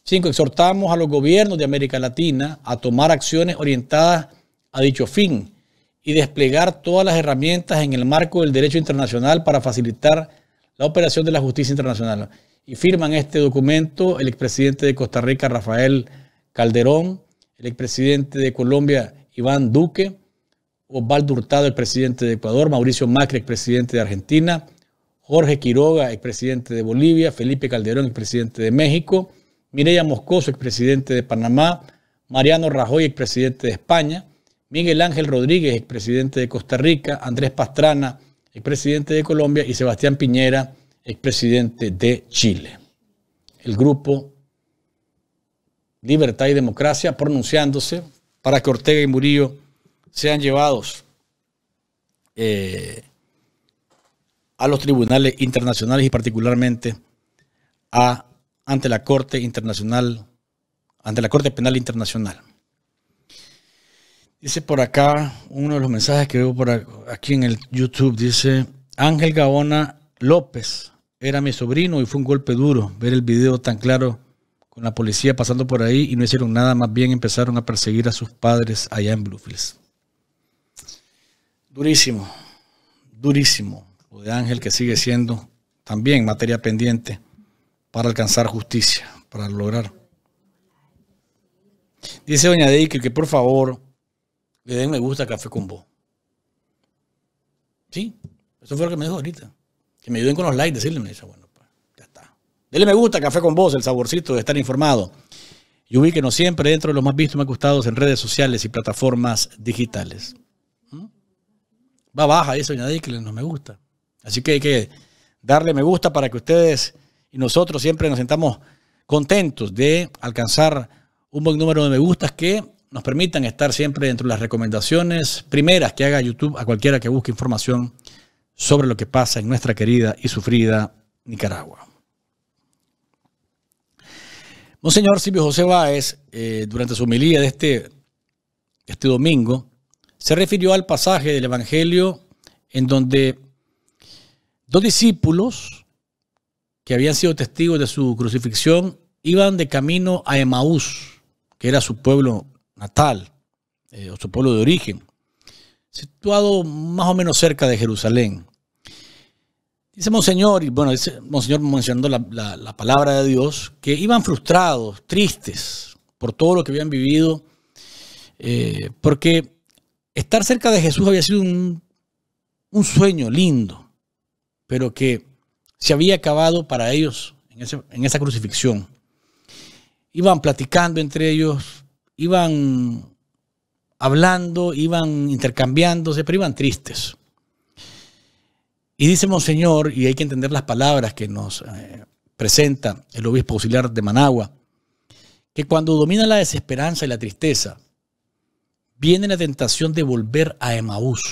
5. Exhortamos a los gobiernos de América Latina a tomar acciones orientadas a dicho fin y desplegar todas las herramientas en el marco del derecho internacional para facilitar la operación de la justicia internacional y firman este documento el expresidente de Costa Rica, Rafael Calderón, el expresidente de Colombia, Iván Duque, Osvaldo Hurtado, el presidente de Ecuador, Mauricio Macri, presidente de Argentina, Jorge Quiroga, el presidente de Bolivia, Felipe Calderón, el presidente de México, Mireya Moscoso, el presidente de Panamá, Mariano Rajoy, el presidente de España, Miguel Ángel Rodríguez, el presidente de Costa Rica, Andrés Pastrana, el presidente de Colombia y Sebastián Piñera, expresidente de Chile. El grupo Libertad y Democracia pronunciándose para que Ortega y Murillo sean llevados eh, a los tribunales internacionales y particularmente a, ante la Corte Internacional, ante la Corte Penal Internacional. Dice por acá, uno de los mensajes que veo por aquí en el YouTube, dice Ángel Gabona López era mi sobrino y fue un golpe duro ver el video tan claro con la policía pasando por ahí y no hicieron nada, más bien empezaron a perseguir a sus padres allá en Bluefields. Durísimo, durísimo lo de Ángel que sigue siendo también materia pendiente para alcanzar justicia, para lograr. Dice doña que que por favor le den me gusta a Café con Vos. Sí, eso fue lo que me dijo ahorita que me ayuden con los likes, decirle, me dice, bueno, pues, ya está. Dele me gusta, café con vos, el saborcito de estar informado. Y ubíquenos siempre dentro de los más vistos y más gustados en redes sociales y plataformas digitales. ¿Mm? Va baja eso, añadí que no me gusta. Así que hay que darle me gusta para que ustedes y nosotros siempre nos sentamos contentos de alcanzar un buen número de me gustas que nos permitan estar siempre dentro de las recomendaciones primeras que haga YouTube a cualquiera que busque información sobre lo que pasa en nuestra querida y sufrida Nicaragua. Monseñor Silvio José Báez, eh, durante su homilía de este, este domingo, se refirió al pasaje del Evangelio en donde dos discípulos que habían sido testigos de su crucifixión iban de camino a Emaús, que era su pueblo natal, eh, o su pueblo de origen, situado más o menos cerca de Jerusalén. Dice Monseñor, y bueno, dice Monseñor mencionando la, palabra de Dios, que iban frustrados, tristes por todo lo que habían vivido, eh, porque estar cerca de Jesús había sido un, sueño lindo, pero que se había acabado para ellos en, en esa crucifixión. Iban platicando entre ellos, iban hablando, iban intercambiándose, pero iban tristes. Y dice Monseñor, y hay que entender las palabras que nos eh, presenta el obispo auxiliar de Managua, que cuando domina la desesperanza y la tristeza, viene la tentación de volver a Emaús.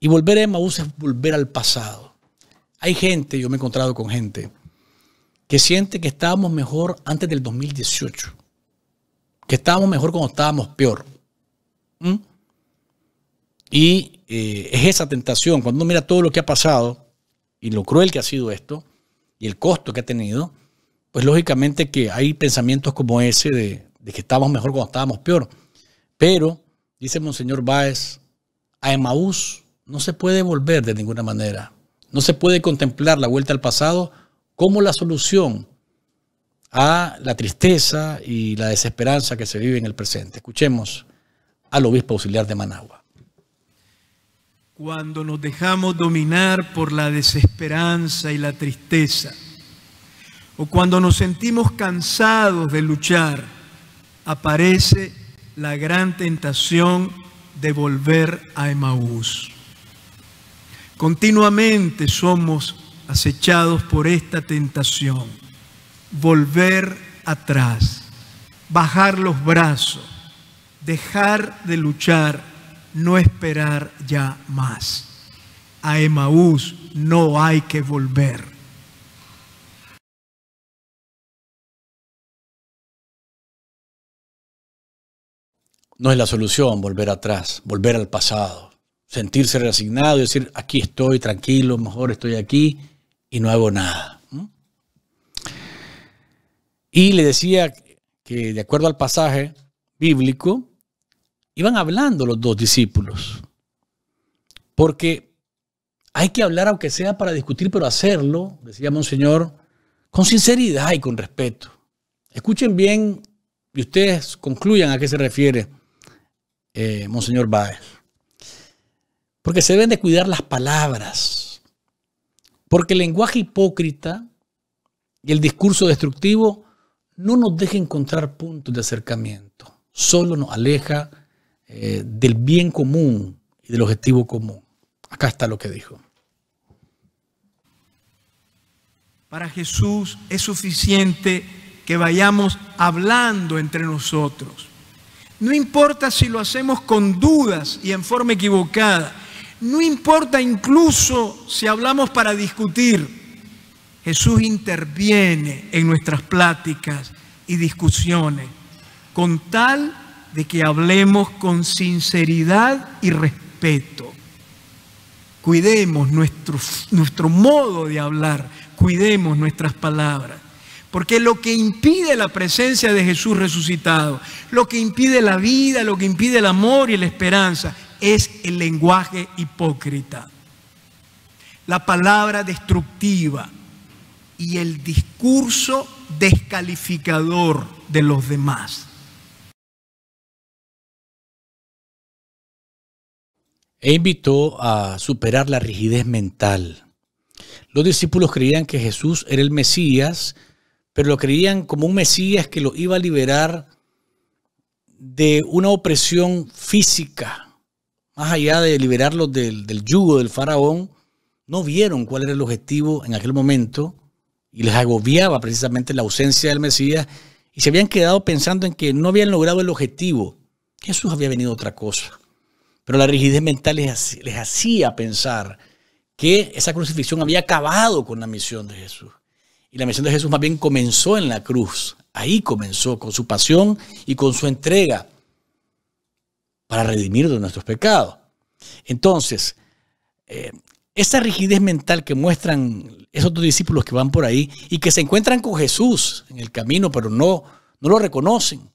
Y volver a Emaús es volver al pasado. Hay gente, yo me he encontrado con gente, que siente que estábamos mejor antes del 2018, que estábamos mejor cuando estábamos peor. ¿Mm? Y eh, es esa tentación. Cuando uno mira todo lo que ha pasado y lo cruel que ha sido esto y el costo que ha tenido, pues lógicamente que hay pensamientos como ese de, de que estábamos mejor cuando estábamos peor. Pero, dice Monseñor Báez, a Emaús no se puede volver de ninguna manera. No se puede contemplar la vuelta al pasado como la solución a la tristeza y la desesperanza que se vive en el presente. Escuchemos al obispo auxiliar de Managua cuando nos dejamos dominar por la desesperanza y la tristeza, o cuando nos sentimos cansados de luchar, aparece la gran tentación de volver a Emaús. Continuamente somos acechados por esta tentación, volver atrás, bajar los brazos, dejar de luchar no esperar ya más. A Emaús no hay que volver. No es la solución volver atrás, volver al pasado, sentirse resignado y decir, aquí estoy tranquilo, mejor estoy aquí y no hago nada. Y le decía que de acuerdo al pasaje bíblico, iban hablando los dos discípulos. Porque hay que hablar aunque sea para discutir, pero hacerlo, decía Monseñor, con sinceridad y con respeto. Escuchen bien y ustedes concluyan a qué se refiere eh, Monseñor Báez. Porque se deben de cuidar las palabras. Porque el lenguaje hipócrita y el discurso destructivo no nos deja encontrar puntos de acercamiento. Solo nos aleja eh, del bien común y del objetivo común. Acá está lo que dijo. Para Jesús es suficiente que vayamos hablando entre nosotros. No importa si lo hacemos con dudas y en forma equivocada. No importa incluso si hablamos para discutir. Jesús interviene en nuestras pláticas y discusiones con tal de que hablemos con sinceridad y respeto. Cuidemos nuestro, nuestro modo de hablar, cuidemos nuestras palabras. Porque lo que impide la presencia de Jesús resucitado, lo que impide la vida, lo que impide el amor y la esperanza, es el lenguaje hipócrita, la palabra destructiva y el discurso descalificador de los demás. e invitó a superar la rigidez mental. Los discípulos creían que Jesús era el Mesías, pero lo creían como un Mesías que lo iba a liberar de una opresión física. Más allá de liberarlos del, del yugo del faraón, no vieron cuál era el objetivo en aquel momento y les agobiaba precisamente la ausencia del Mesías y se habían quedado pensando en que no habían logrado el objetivo. Jesús había venido a otra cosa. Pero la rigidez mental les, hacía pensar que esa crucifixión había acabado con la misión de Jesús. Y la misión de Jesús más bien comenzó en la cruz. Ahí comenzó con su pasión y con su entrega para redimir de nuestros pecados. Entonces, eh, esa rigidez mental que muestran esos dos discípulos que van por ahí y que se encuentran con Jesús en el camino, pero no, no lo reconocen.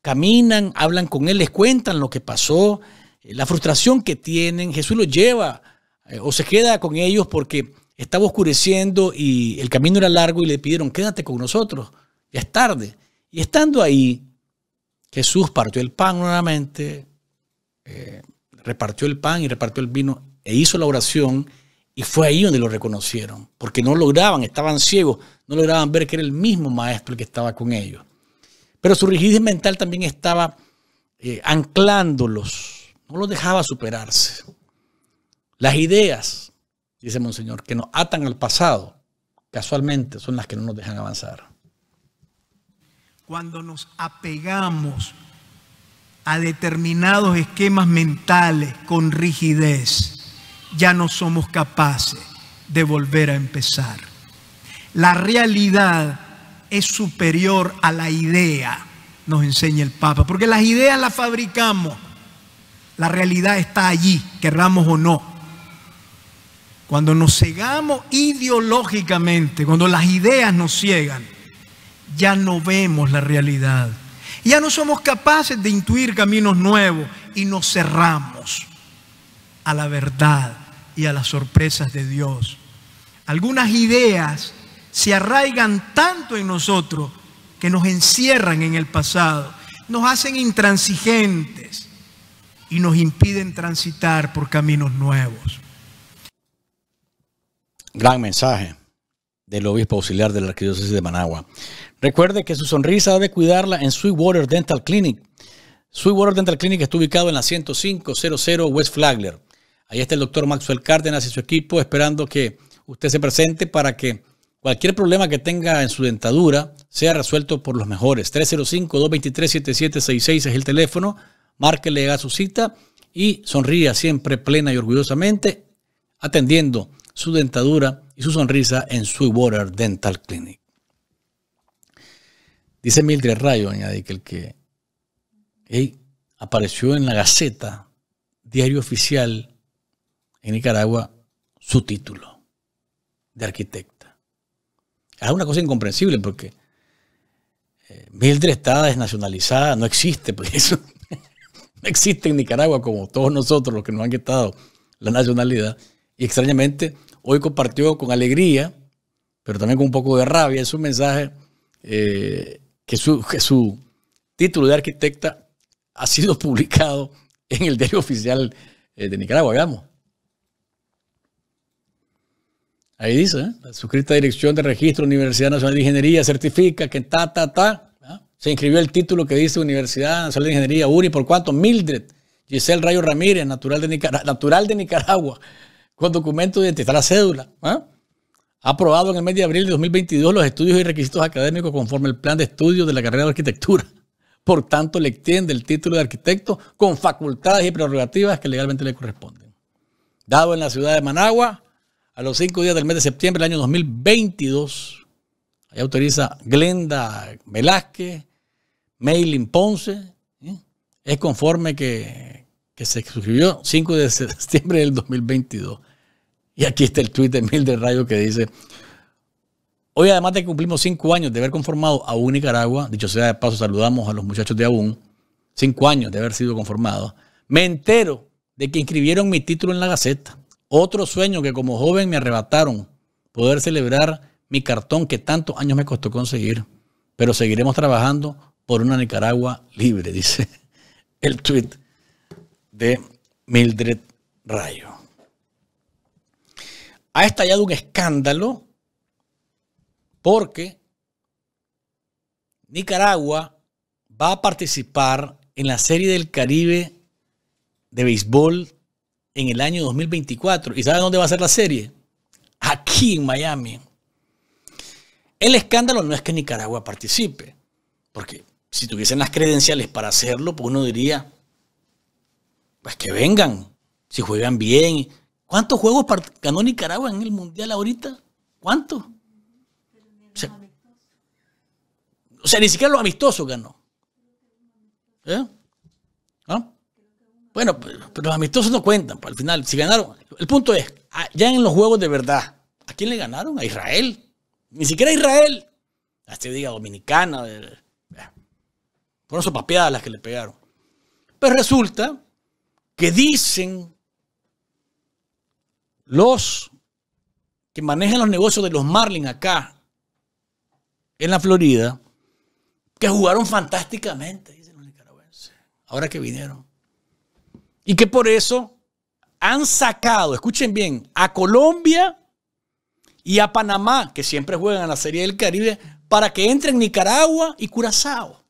Caminan, hablan con Él, les cuentan lo que pasó, eh, la frustración que tienen, Jesús los lleva eh, o se queda con ellos porque estaba oscureciendo y el camino era largo y le pidieron, quédate con nosotros, ya es tarde. Y estando ahí, Jesús partió el pan nuevamente, eh, repartió el pan y repartió el vino e hizo la oración y fue ahí donde lo reconocieron, porque no lograban, estaban ciegos, no lograban ver que era el mismo maestro el que estaba con ellos. Pero su rigidez mental también estaba anclándolos no lo dejaba superarse. Las ideas, dice Monseñor, que nos atan al pasado, casualmente son las que no nos dejan avanzar. Cuando nos apegamos a determinados esquemas mentales con rigidez, ya no somos capaces de volver a empezar. La realidad es superior a la idea, nos enseña el Papa, porque las ideas las fabricamos, la realidad está allí, querramos o no. Cuando nos cegamos ideológicamente, cuando las ideas nos ciegan, ya no vemos la realidad. Ya no somos capaces de intuir caminos nuevos y nos cerramos a la verdad y a las sorpresas de Dios. Algunas ideas se arraigan tanto en nosotros que nos encierran en el pasado, nos hacen intransigentes, y nos impiden transitar por caminos nuevos. Gran mensaje del obispo auxiliar de la Arquidiócesis de Managua. Recuerde que su sonrisa debe cuidarla en Sweetwater Dental Clinic. Sweetwater Dental Clinic está ubicado en la 10500 West Flagler. Ahí está el doctor Maxwell Cárdenas y su equipo esperando que usted se presente para que cualquier problema que tenga en su dentadura sea resuelto por los mejores. 305-223-7766 es el teléfono le a su cita y sonría siempre plena y orgullosamente, atendiendo su dentadura y su sonrisa en Sweetwater Dental Clinic. Dice Mildred Rayo, añade que el que apareció en la Gaceta, diario oficial en Nicaragua, su título de arquitecta. Es una cosa incomprensible porque eh, Mildred está desnacionalizada, no existe, por pues, eso existe en Nicaragua, como todos nosotros los que nos han quitado la nacionalidad. Y extrañamente, hoy compartió con alegría, pero también con un poco de rabia, su mensaje eh, que, su, título de arquitecta ha sido publicado en el diario oficial eh, de Nicaragua, veamos. Ahí dice, ¿eh? la suscrita Dirección de Registro Universidad Nacional de Ingeniería certifica que ta, ta, ta, se inscribió el título que dice Universidad Nacional de Ingeniería, URI, por cuánto? Mildred Giselle Rayo Ramírez, natural de, natural de Nicaragua, con documento de identidad, la cédula. ¿ah? ha Aprobado en el mes de abril de 2022 los estudios y requisitos académicos conforme el plan de estudios de la carrera de arquitectura. Por tanto, le extiende el título de arquitecto con facultades y prerrogativas que legalmente le corresponden. Dado en la ciudad de Managua, a los cinco días del mes de septiembre del año 2022, ahí autoriza Glenda Velázquez, Mailing Ponce, es conforme que, se suscribió 5 de septiembre del 2022. Y aquí está el tuit de Mil Rayo que dice, hoy además de que cumplimos 5 años de haber conformado Aún Nicaragua, dicho sea de paso saludamos a los muchachos de aún. 5 años de haber sido conformados, me entero de que inscribieron mi título en la Gaceta. Otro sueño que como joven me arrebataron, poder celebrar mi cartón que tantos años me costó conseguir. Pero seguiremos trabajando por una Nicaragua libre, dice el tuit de Mildred Rayo. Ha estallado un escándalo porque Nicaragua va a participar en la Serie del Caribe de béisbol en el año 2024. ¿Y sabe dónde va a ser la serie? Aquí en Miami. El escándalo no es que Nicaragua participe, porque si tuviesen las credenciales para hacerlo, pues uno diría, pues que vengan, si juegan bien. ¿Cuántos juegos ganó Nicaragua en el Mundial ahorita? ¿Cuántos? O sea, ni siquiera los amistosos ganó. ¿Eh? ¿Ah? Bueno, pues, pero, los amistosos no cuentan, pues, al final, si ganaron. El punto es, ah, ya en los juegos de verdad, ¿a quién le ganaron? A Israel. Ni siquiera a Israel. Hasta diga Dominicana, fueron papiadas las que le pegaron. Pero resulta que dicen los que manejan los negocios de los Marlins acá en la Florida, que jugaron fantásticamente, dicen los nicaragüenses, ahora que vinieron. Y que por eso han sacado, escuchen bien, a Colombia y a Panamá, que siempre juegan a la Serie del Caribe, para que entren Nicaragua y Curazao.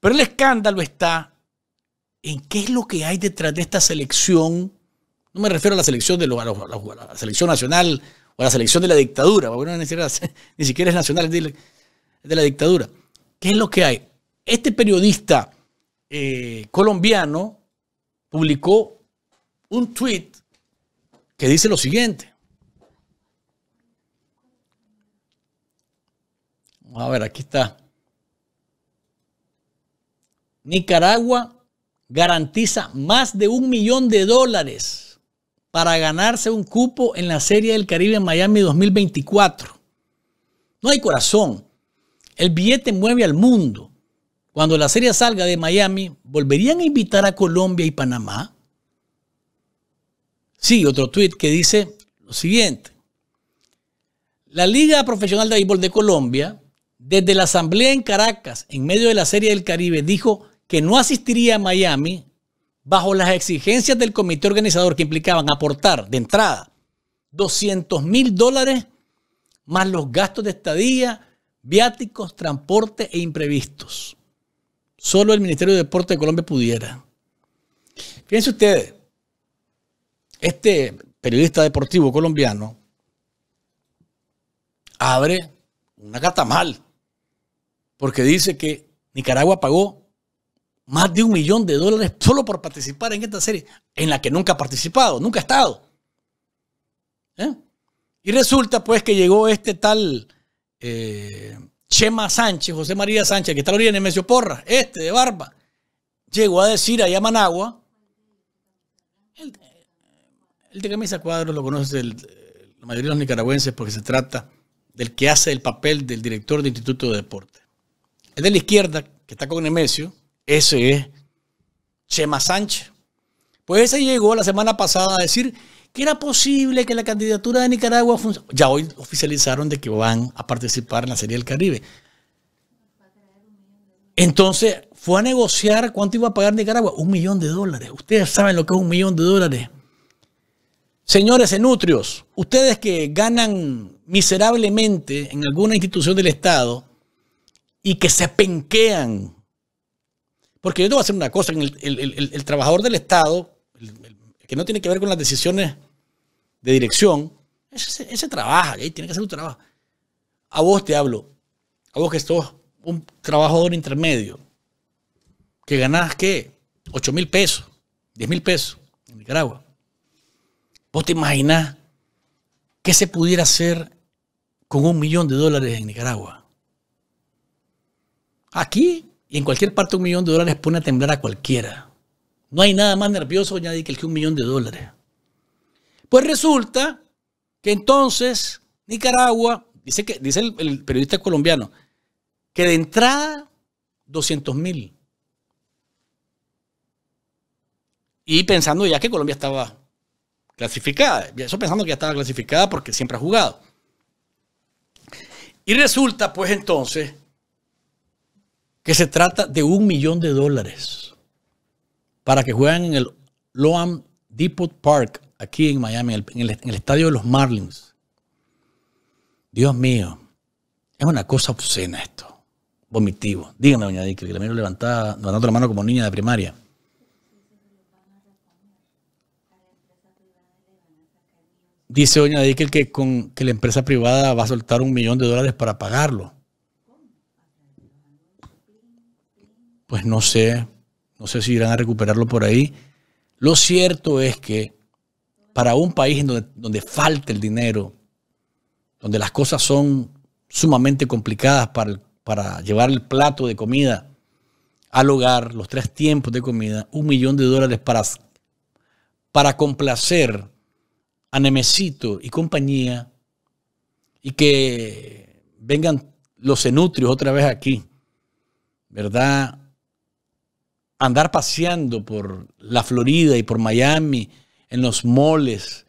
Pero el escándalo está en qué es lo que hay detrás de esta selección. No me refiero a la selección, de los, la selección nacional o a la selección de la dictadura, porque ni siquiera, es nacional, es de, la, dictadura. ¿Qué es lo que hay? Este periodista eh, colombiano publicó un tweet que dice lo siguiente. Vamos a ver, aquí está. Nicaragua garantiza más de un millón de dólares para ganarse un cupo en la Serie del Caribe en Miami 2024. No hay corazón. El billete mueve al mundo. Cuando la serie salga de Miami, ¿volverían a invitar a Colombia y Panamá? Sí, otro tuit que dice lo siguiente. La Liga Profesional de Béisbol de Colombia, desde la Asamblea en Caracas, en medio de la Serie del Caribe, dijo que no asistiría a Miami bajo las exigencias del comité organizador que implicaban aportar de entrada 200 mil dólares más los gastos de estadía, viáticos, transporte e imprevistos. Solo el Ministerio de Deporte de Colombia pudiera. Fíjense ustedes, este periodista deportivo colombiano abre una catamal mal, porque dice que Nicaragua pagó más de un millón de dólares solo por participar en esta serie, en la que nunca ha participado, nunca ha estado. ¿Eh? Y resulta pues que llegó este tal eh, Chema Sánchez, José María Sánchez, que está ahorita en orilla Porra, este de barba, llegó a decir allá a Managua, eh, el, de camisa cuadro lo conoce la mayoría de los nicaragüenses porque se trata del que hace el papel del director del Instituto de Deporte. El de la izquierda, que está con Nemesio, ese es Chema Sánchez. Pues ese llegó la semana pasada a decir que era posible que la candidatura de Nicaragua ya hoy oficializaron de que van a participar en la Serie del Caribe. Entonces fue a negociar cuánto iba a pagar Nicaragua, un millón de dólares. Ustedes saben lo que es un millón de dólares. Señores enutrios, ustedes que ganan miserablemente en alguna institución del Estado y que se penquean porque yo te voy a hacer una cosa, el, trabajador del Estado, que no tiene que ver con las decisiones de dirección, ese, ese trabaja, ahí tiene que hacer un trabajo. A vos te hablo, a vos que sos un trabajador intermedio, que ganás, ¿qué? 8 mil pesos, 10 mil pesos en Nicaragua. ¿Vos te imaginás qué se pudiera hacer con un millón de dólares en Nicaragua? Aquí y en cualquier parte un millón de dólares pone a temblar a cualquiera. No hay nada más nervioso el que un millón de dólares. Pues resulta que entonces Nicaragua, dice, que, dice el, el periodista colombiano, que de entrada 200 mil. Y pensando ya que Colombia estaba clasificada. Eso pensando que ya estaba clasificada porque siempre ha jugado. Y resulta pues entonces que se trata de un millón de dólares para que jueguen en el Loam Depot Park, aquí en Miami, en el, estadio de los Marlins. Dios mío, es una cosa obscena esto vomitivo. Dígame, doña Dick, que la miro levantada, levantando la mano como niña de primaria. Dice doña Dickel que, con, que la empresa privada va a soltar un millón de dólares para pagarlo. pues no sé, no sé si irán a recuperarlo por ahí. Lo cierto es que para un país donde, falta el dinero, donde las cosas son sumamente complicadas para, llevar el plato de comida al hogar, los tres tiempos de comida, un millón de dólares para, para complacer a Nemesito y compañía y que vengan los enutrios otra vez aquí, ¿verdad? andar paseando por la Florida y por Miami, en los moles,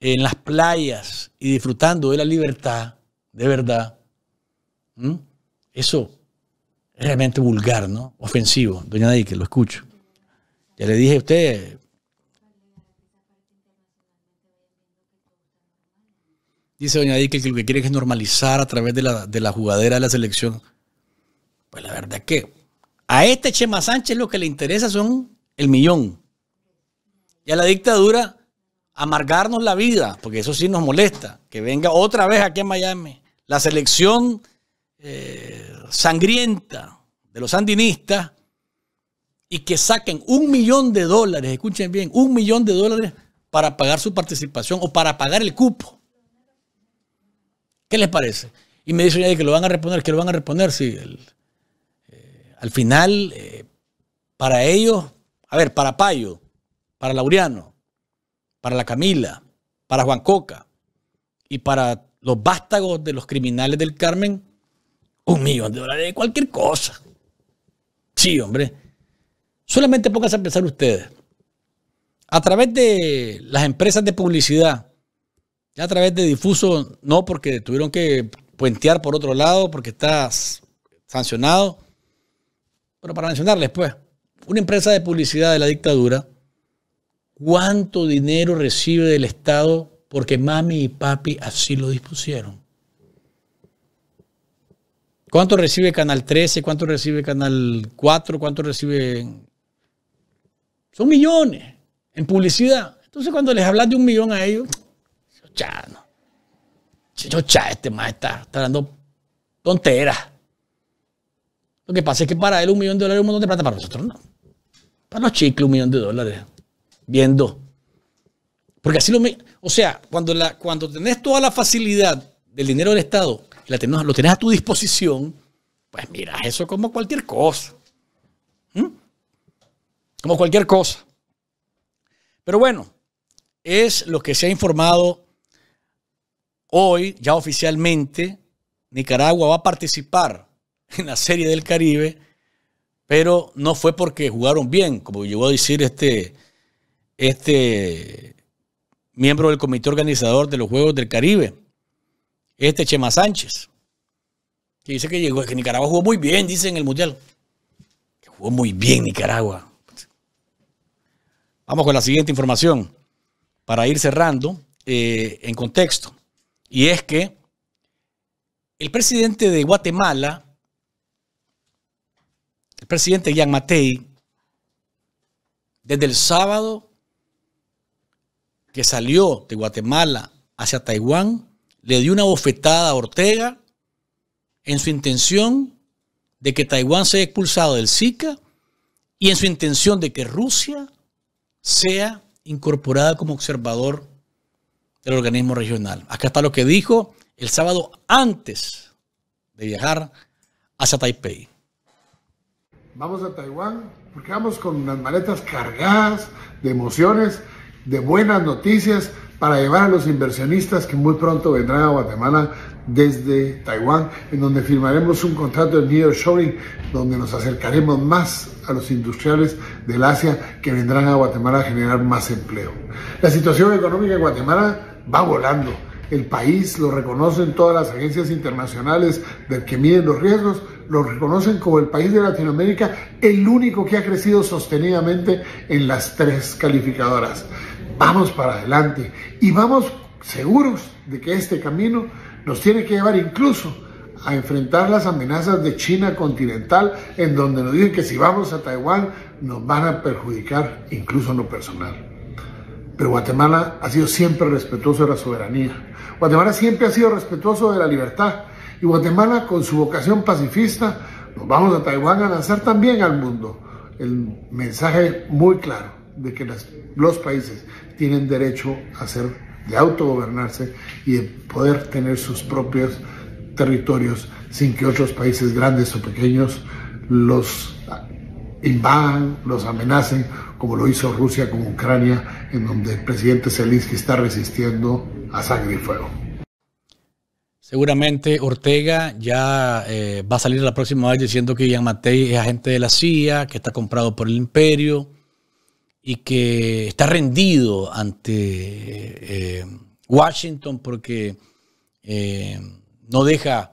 en las playas y disfrutando de la libertad, de verdad. Eso es realmente vulgar, ¿no? Ofensivo. Doña Nadie, que lo escucho. Ya le dije a usted. Dice Doña Dique que lo que quiere es normalizar a través de la, de la jugadera de la selección. Pues la verdad que a este Chema Sánchez lo que le interesa son el millón. Y a la dictadura amargarnos la vida, porque eso sí nos molesta, que venga otra vez aquí a Miami la selección eh, sangrienta de los sandinistas y que saquen un millón de dólares, escuchen bien, un millón de dólares para pagar su participación o para pagar el cupo. ¿Qué les parece? Y me dicen que lo van a responder, que lo van a responder, sí. El, al final, eh, para ellos, a ver, para Payo, para Laureano, para la Camila, para Juan Coca y para los vástagos de los criminales del Carmen, un millón de dólares de cualquier cosa. Sí, hombre. Solamente pónganse a pensar ustedes. A través de las empresas de publicidad, ya a través de difuso, no porque tuvieron que puentear por otro lado, porque estás sancionado. Pero para mencionarles, pues, una empresa de publicidad de la dictadura, ¿cuánto dinero recibe del Estado porque mami y papi así lo dispusieron? ¿Cuánto recibe Canal 13? ¿Cuánto recibe Canal 4? ¿Cuánto recibe... Son millones en publicidad. Entonces cuando les hablas de un millón a ellos, yo chicho, este maestro está, está dando tonteras. Lo que pasa es que para él un millón de dólares es un montón de plata, para nosotros no. Para los chicles un millón de dólares. Viendo. Porque así lo... O sea, cuando, la, cuando tenés toda la facilidad del dinero del Estado la lo tenés a tu disposición, pues mira, eso como cualquier cosa. ¿Mm? Como cualquier cosa. Pero bueno, es lo que se ha informado hoy, ya oficialmente, Nicaragua va a participar en la Serie del Caribe, pero no fue porque jugaron bien, como llegó a decir este, este miembro del comité organizador de los Juegos del Caribe, este Chema Sánchez, que dice que, llegó, que Nicaragua jugó muy bien, dice en el Mundial. Que jugó muy bien Nicaragua. Vamos con la siguiente información para ir cerrando eh, en contexto. Y es que el presidente de Guatemala el presidente Yan Matei, desde el sábado que salió de Guatemala hacia Taiwán, le dio una bofetada a Ortega en su intención de que Taiwán sea expulsado del SICA y en su intención de que Rusia sea incorporada como observador del organismo regional. Acá está lo que dijo el sábado antes de viajar hacia Taipei vamos a Taiwán, porque vamos con las maletas cargadas de emociones, de buenas noticias para llevar a los inversionistas que muy pronto vendrán a Guatemala desde Taiwán, en donde firmaremos un contrato de New Shoring, donde nos acercaremos más a los industriales del Asia que vendrán a Guatemala a generar más empleo. La situación económica en Guatemala va volando el país, lo reconocen todas las agencias internacionales del que miden los riesgos, lo reconocen como el país de Latinoamérica, el único que ha crecido sostenidamente en las tres calificadoras. Vamos para adelante y vamos seguros de que este camino nos tiene que llevar incluso a enfrentar las amenazas de China continental, en donde nos dicen que si vamos a Taiwán nos van a perjudicar, incluso en lo personal. Pero Guatemala ha sido siempre respetuoso de la soberanía. Guatemala siempre ha sido respetuoso de la libertad. Y Guatemala, con su vocación pacifista, nos vamos a Taiwán a lanzar también al mundo el mensaje muy claro de que los países tienen derecho a ser, de autogobernarse y de poder tener sus propios territorios sin que otros países grandes o pequeños los invadan, los amenacen, como lo hizo Rusia con Ucrania, en donde el presidente Zelensky está resistiendo a sangre y fuego. Seguramente Ortega ya eh, va a salir la próxima vez diciendo que Ian Matei es agente de la CIA, que está comprado por el imperio y que está rendido ante eh, Washington porque eh, no deja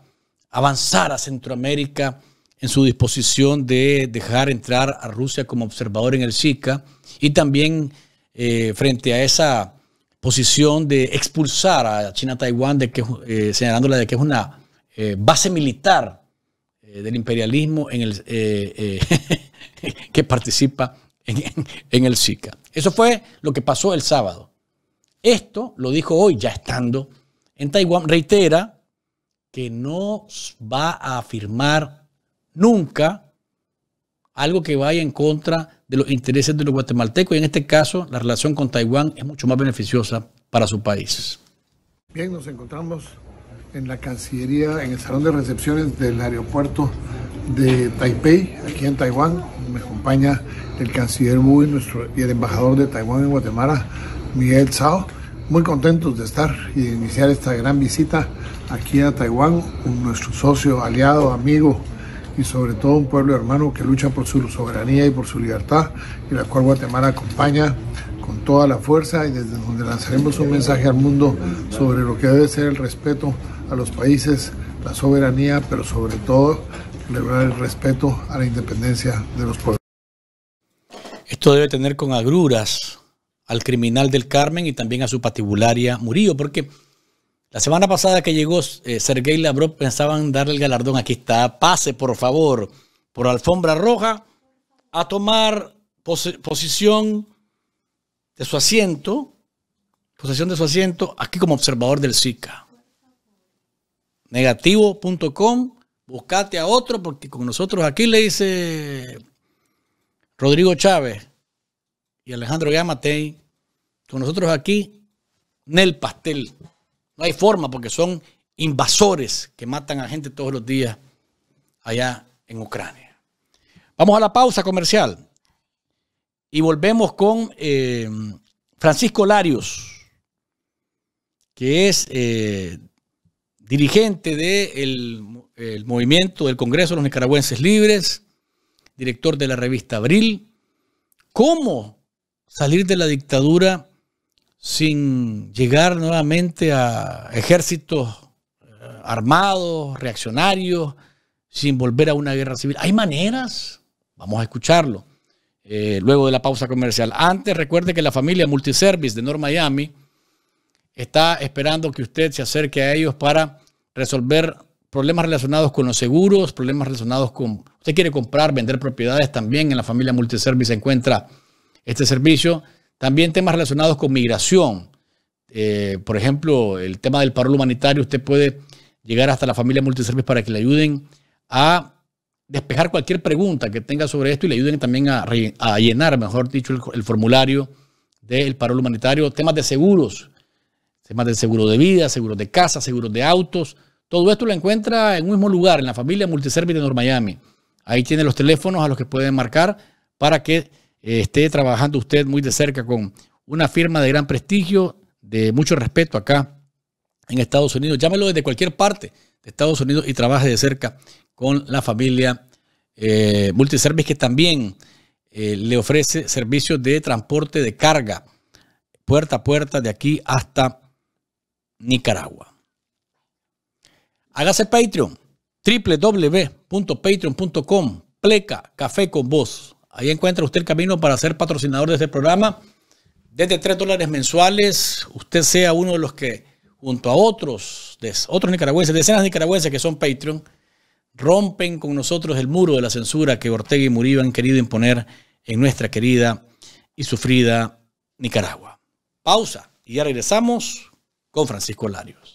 avanzar a Centroamérica en su disposición de dejar entrar a Rusia como observador en el SICA y también eh, frente a esa posición de expulsar a China-Taiwán, eh, señalándola de que es una eh, base militar eh, del imperialismo en el, que participa en, el SICA. Eso fue lo que pasó el sábado. Esto lo dijo hoy, ya estando en Taiwán, reitera que no va a firmar nunca algo que vaya en contra de los intereses de los guatemaltecos y en este caso la relación con Taiwán es mucho más beneficiosa para su país. Bien, nos encontramos en la Cancillería, en el Salón de Recepciones del aeropuerto de Taipei, aquí en Taiwán. Me acompaña el canciller Muy nuestro, y el embajador de Taiwán en Guatemala, Miguel Cao. Muy contentos de estar y de iniciar esta gran visita aquí a Taiwán, con nuestro socio, aliado, amigo, y sobre todo un pueblo hermano que lucha por su soberanía y por su libertad y la cual Guatemala acompaña con toda la fuerza y desde donde lanzaremos un mensaje al mundo sobre lo que debe ser el respeto a los países, la soberanía, pero sobre todo celebrar el respeto a la independencia de los pueblos. Esto debe tener con agruras al criminal del Carmen y también a su patibularia Murillo, porque la semana pasada que llegó eh, Sergei Lavrov pensaban darle el galardón. Aquí está. Pase, por favor, por alfombra roja a tomar posición de su asiento, posición de su asiento, aquí como observador del SICA. Negativo.com, buscate a otro, porque con nosotros aquí le dice Rodrigo Chávez y Alejandro Gamate. con nosotros aquí, Nel Pastel. No hay forma porque son invasores que matan a gente todos los días allá en Ucrania. Vamos a la pausa comercial y volvemos con eh, Francisco Larios, que es eh, dirigente del movimiento del Congreso de los Nicaragüenses Libres, director de la revista Abril. ¿Cómo salir de la dictadura sin llegar nuevamente a ejércitos eh, armados, reaccionarios, sin volver a una guerra civil. Hay maneras, vamos a escucharlo. Eh, luego de la pausa comercial. Antes, recuerde que la familia Multiservice de North Miami está esperando que usted se acerque a ellos para resolver problemas relacionados con los seguros, problemas relacionados con... Usted quiere comprar, vender propiedades también. En la familia Multiservice se encuentra este servicio. También temas relacionados con migración. Eh, por ejemplo, el tema del paro humanitario, usted puede llegar hasta la familia Multiservice para que le ayuden a despejar cualquier pregunta que tenga sobre esto y le ayuden también a, llenar, mejor dicho, el, formulario del paro humanitario. Temas de seguros, temas de seguro de vida, seguros de casa, seguros de autos. Todo esto lo encuentra en un mismo lugar, en la familia Multiservice de North Miami. Ahí tiene los teléfonos a los que pueden marcar para que esté trabajando usted muy de cerca con una firma de gran prestigio, de mucho respeto acá en Estados Unidos. Llámelo desde cualquier parte de Estados Unidos y trabaje de cerca con la familia eh, Multiservice, que también eh, le ofrece servicios de transporte de carga puerta a puerta de aquí hasta Nicaragua. Hágase Patreon, www.patreon.com, pleca, café con voz. Ahí encuentra usted el camino para ser patrocinador de este programa. Desde 3 dólares mensuales, usted sea uno de los que, junto a otros, otros nicaragüenses, decenas de nicaragüenses que son Patreon, rompen con nosotros el muro de la censura que Ortega y Murillo han querido imponer en nuestra querida y sufrida Nicaragua. Pausa y ya regresamos con Francisco Larios.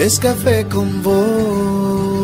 es café con vos.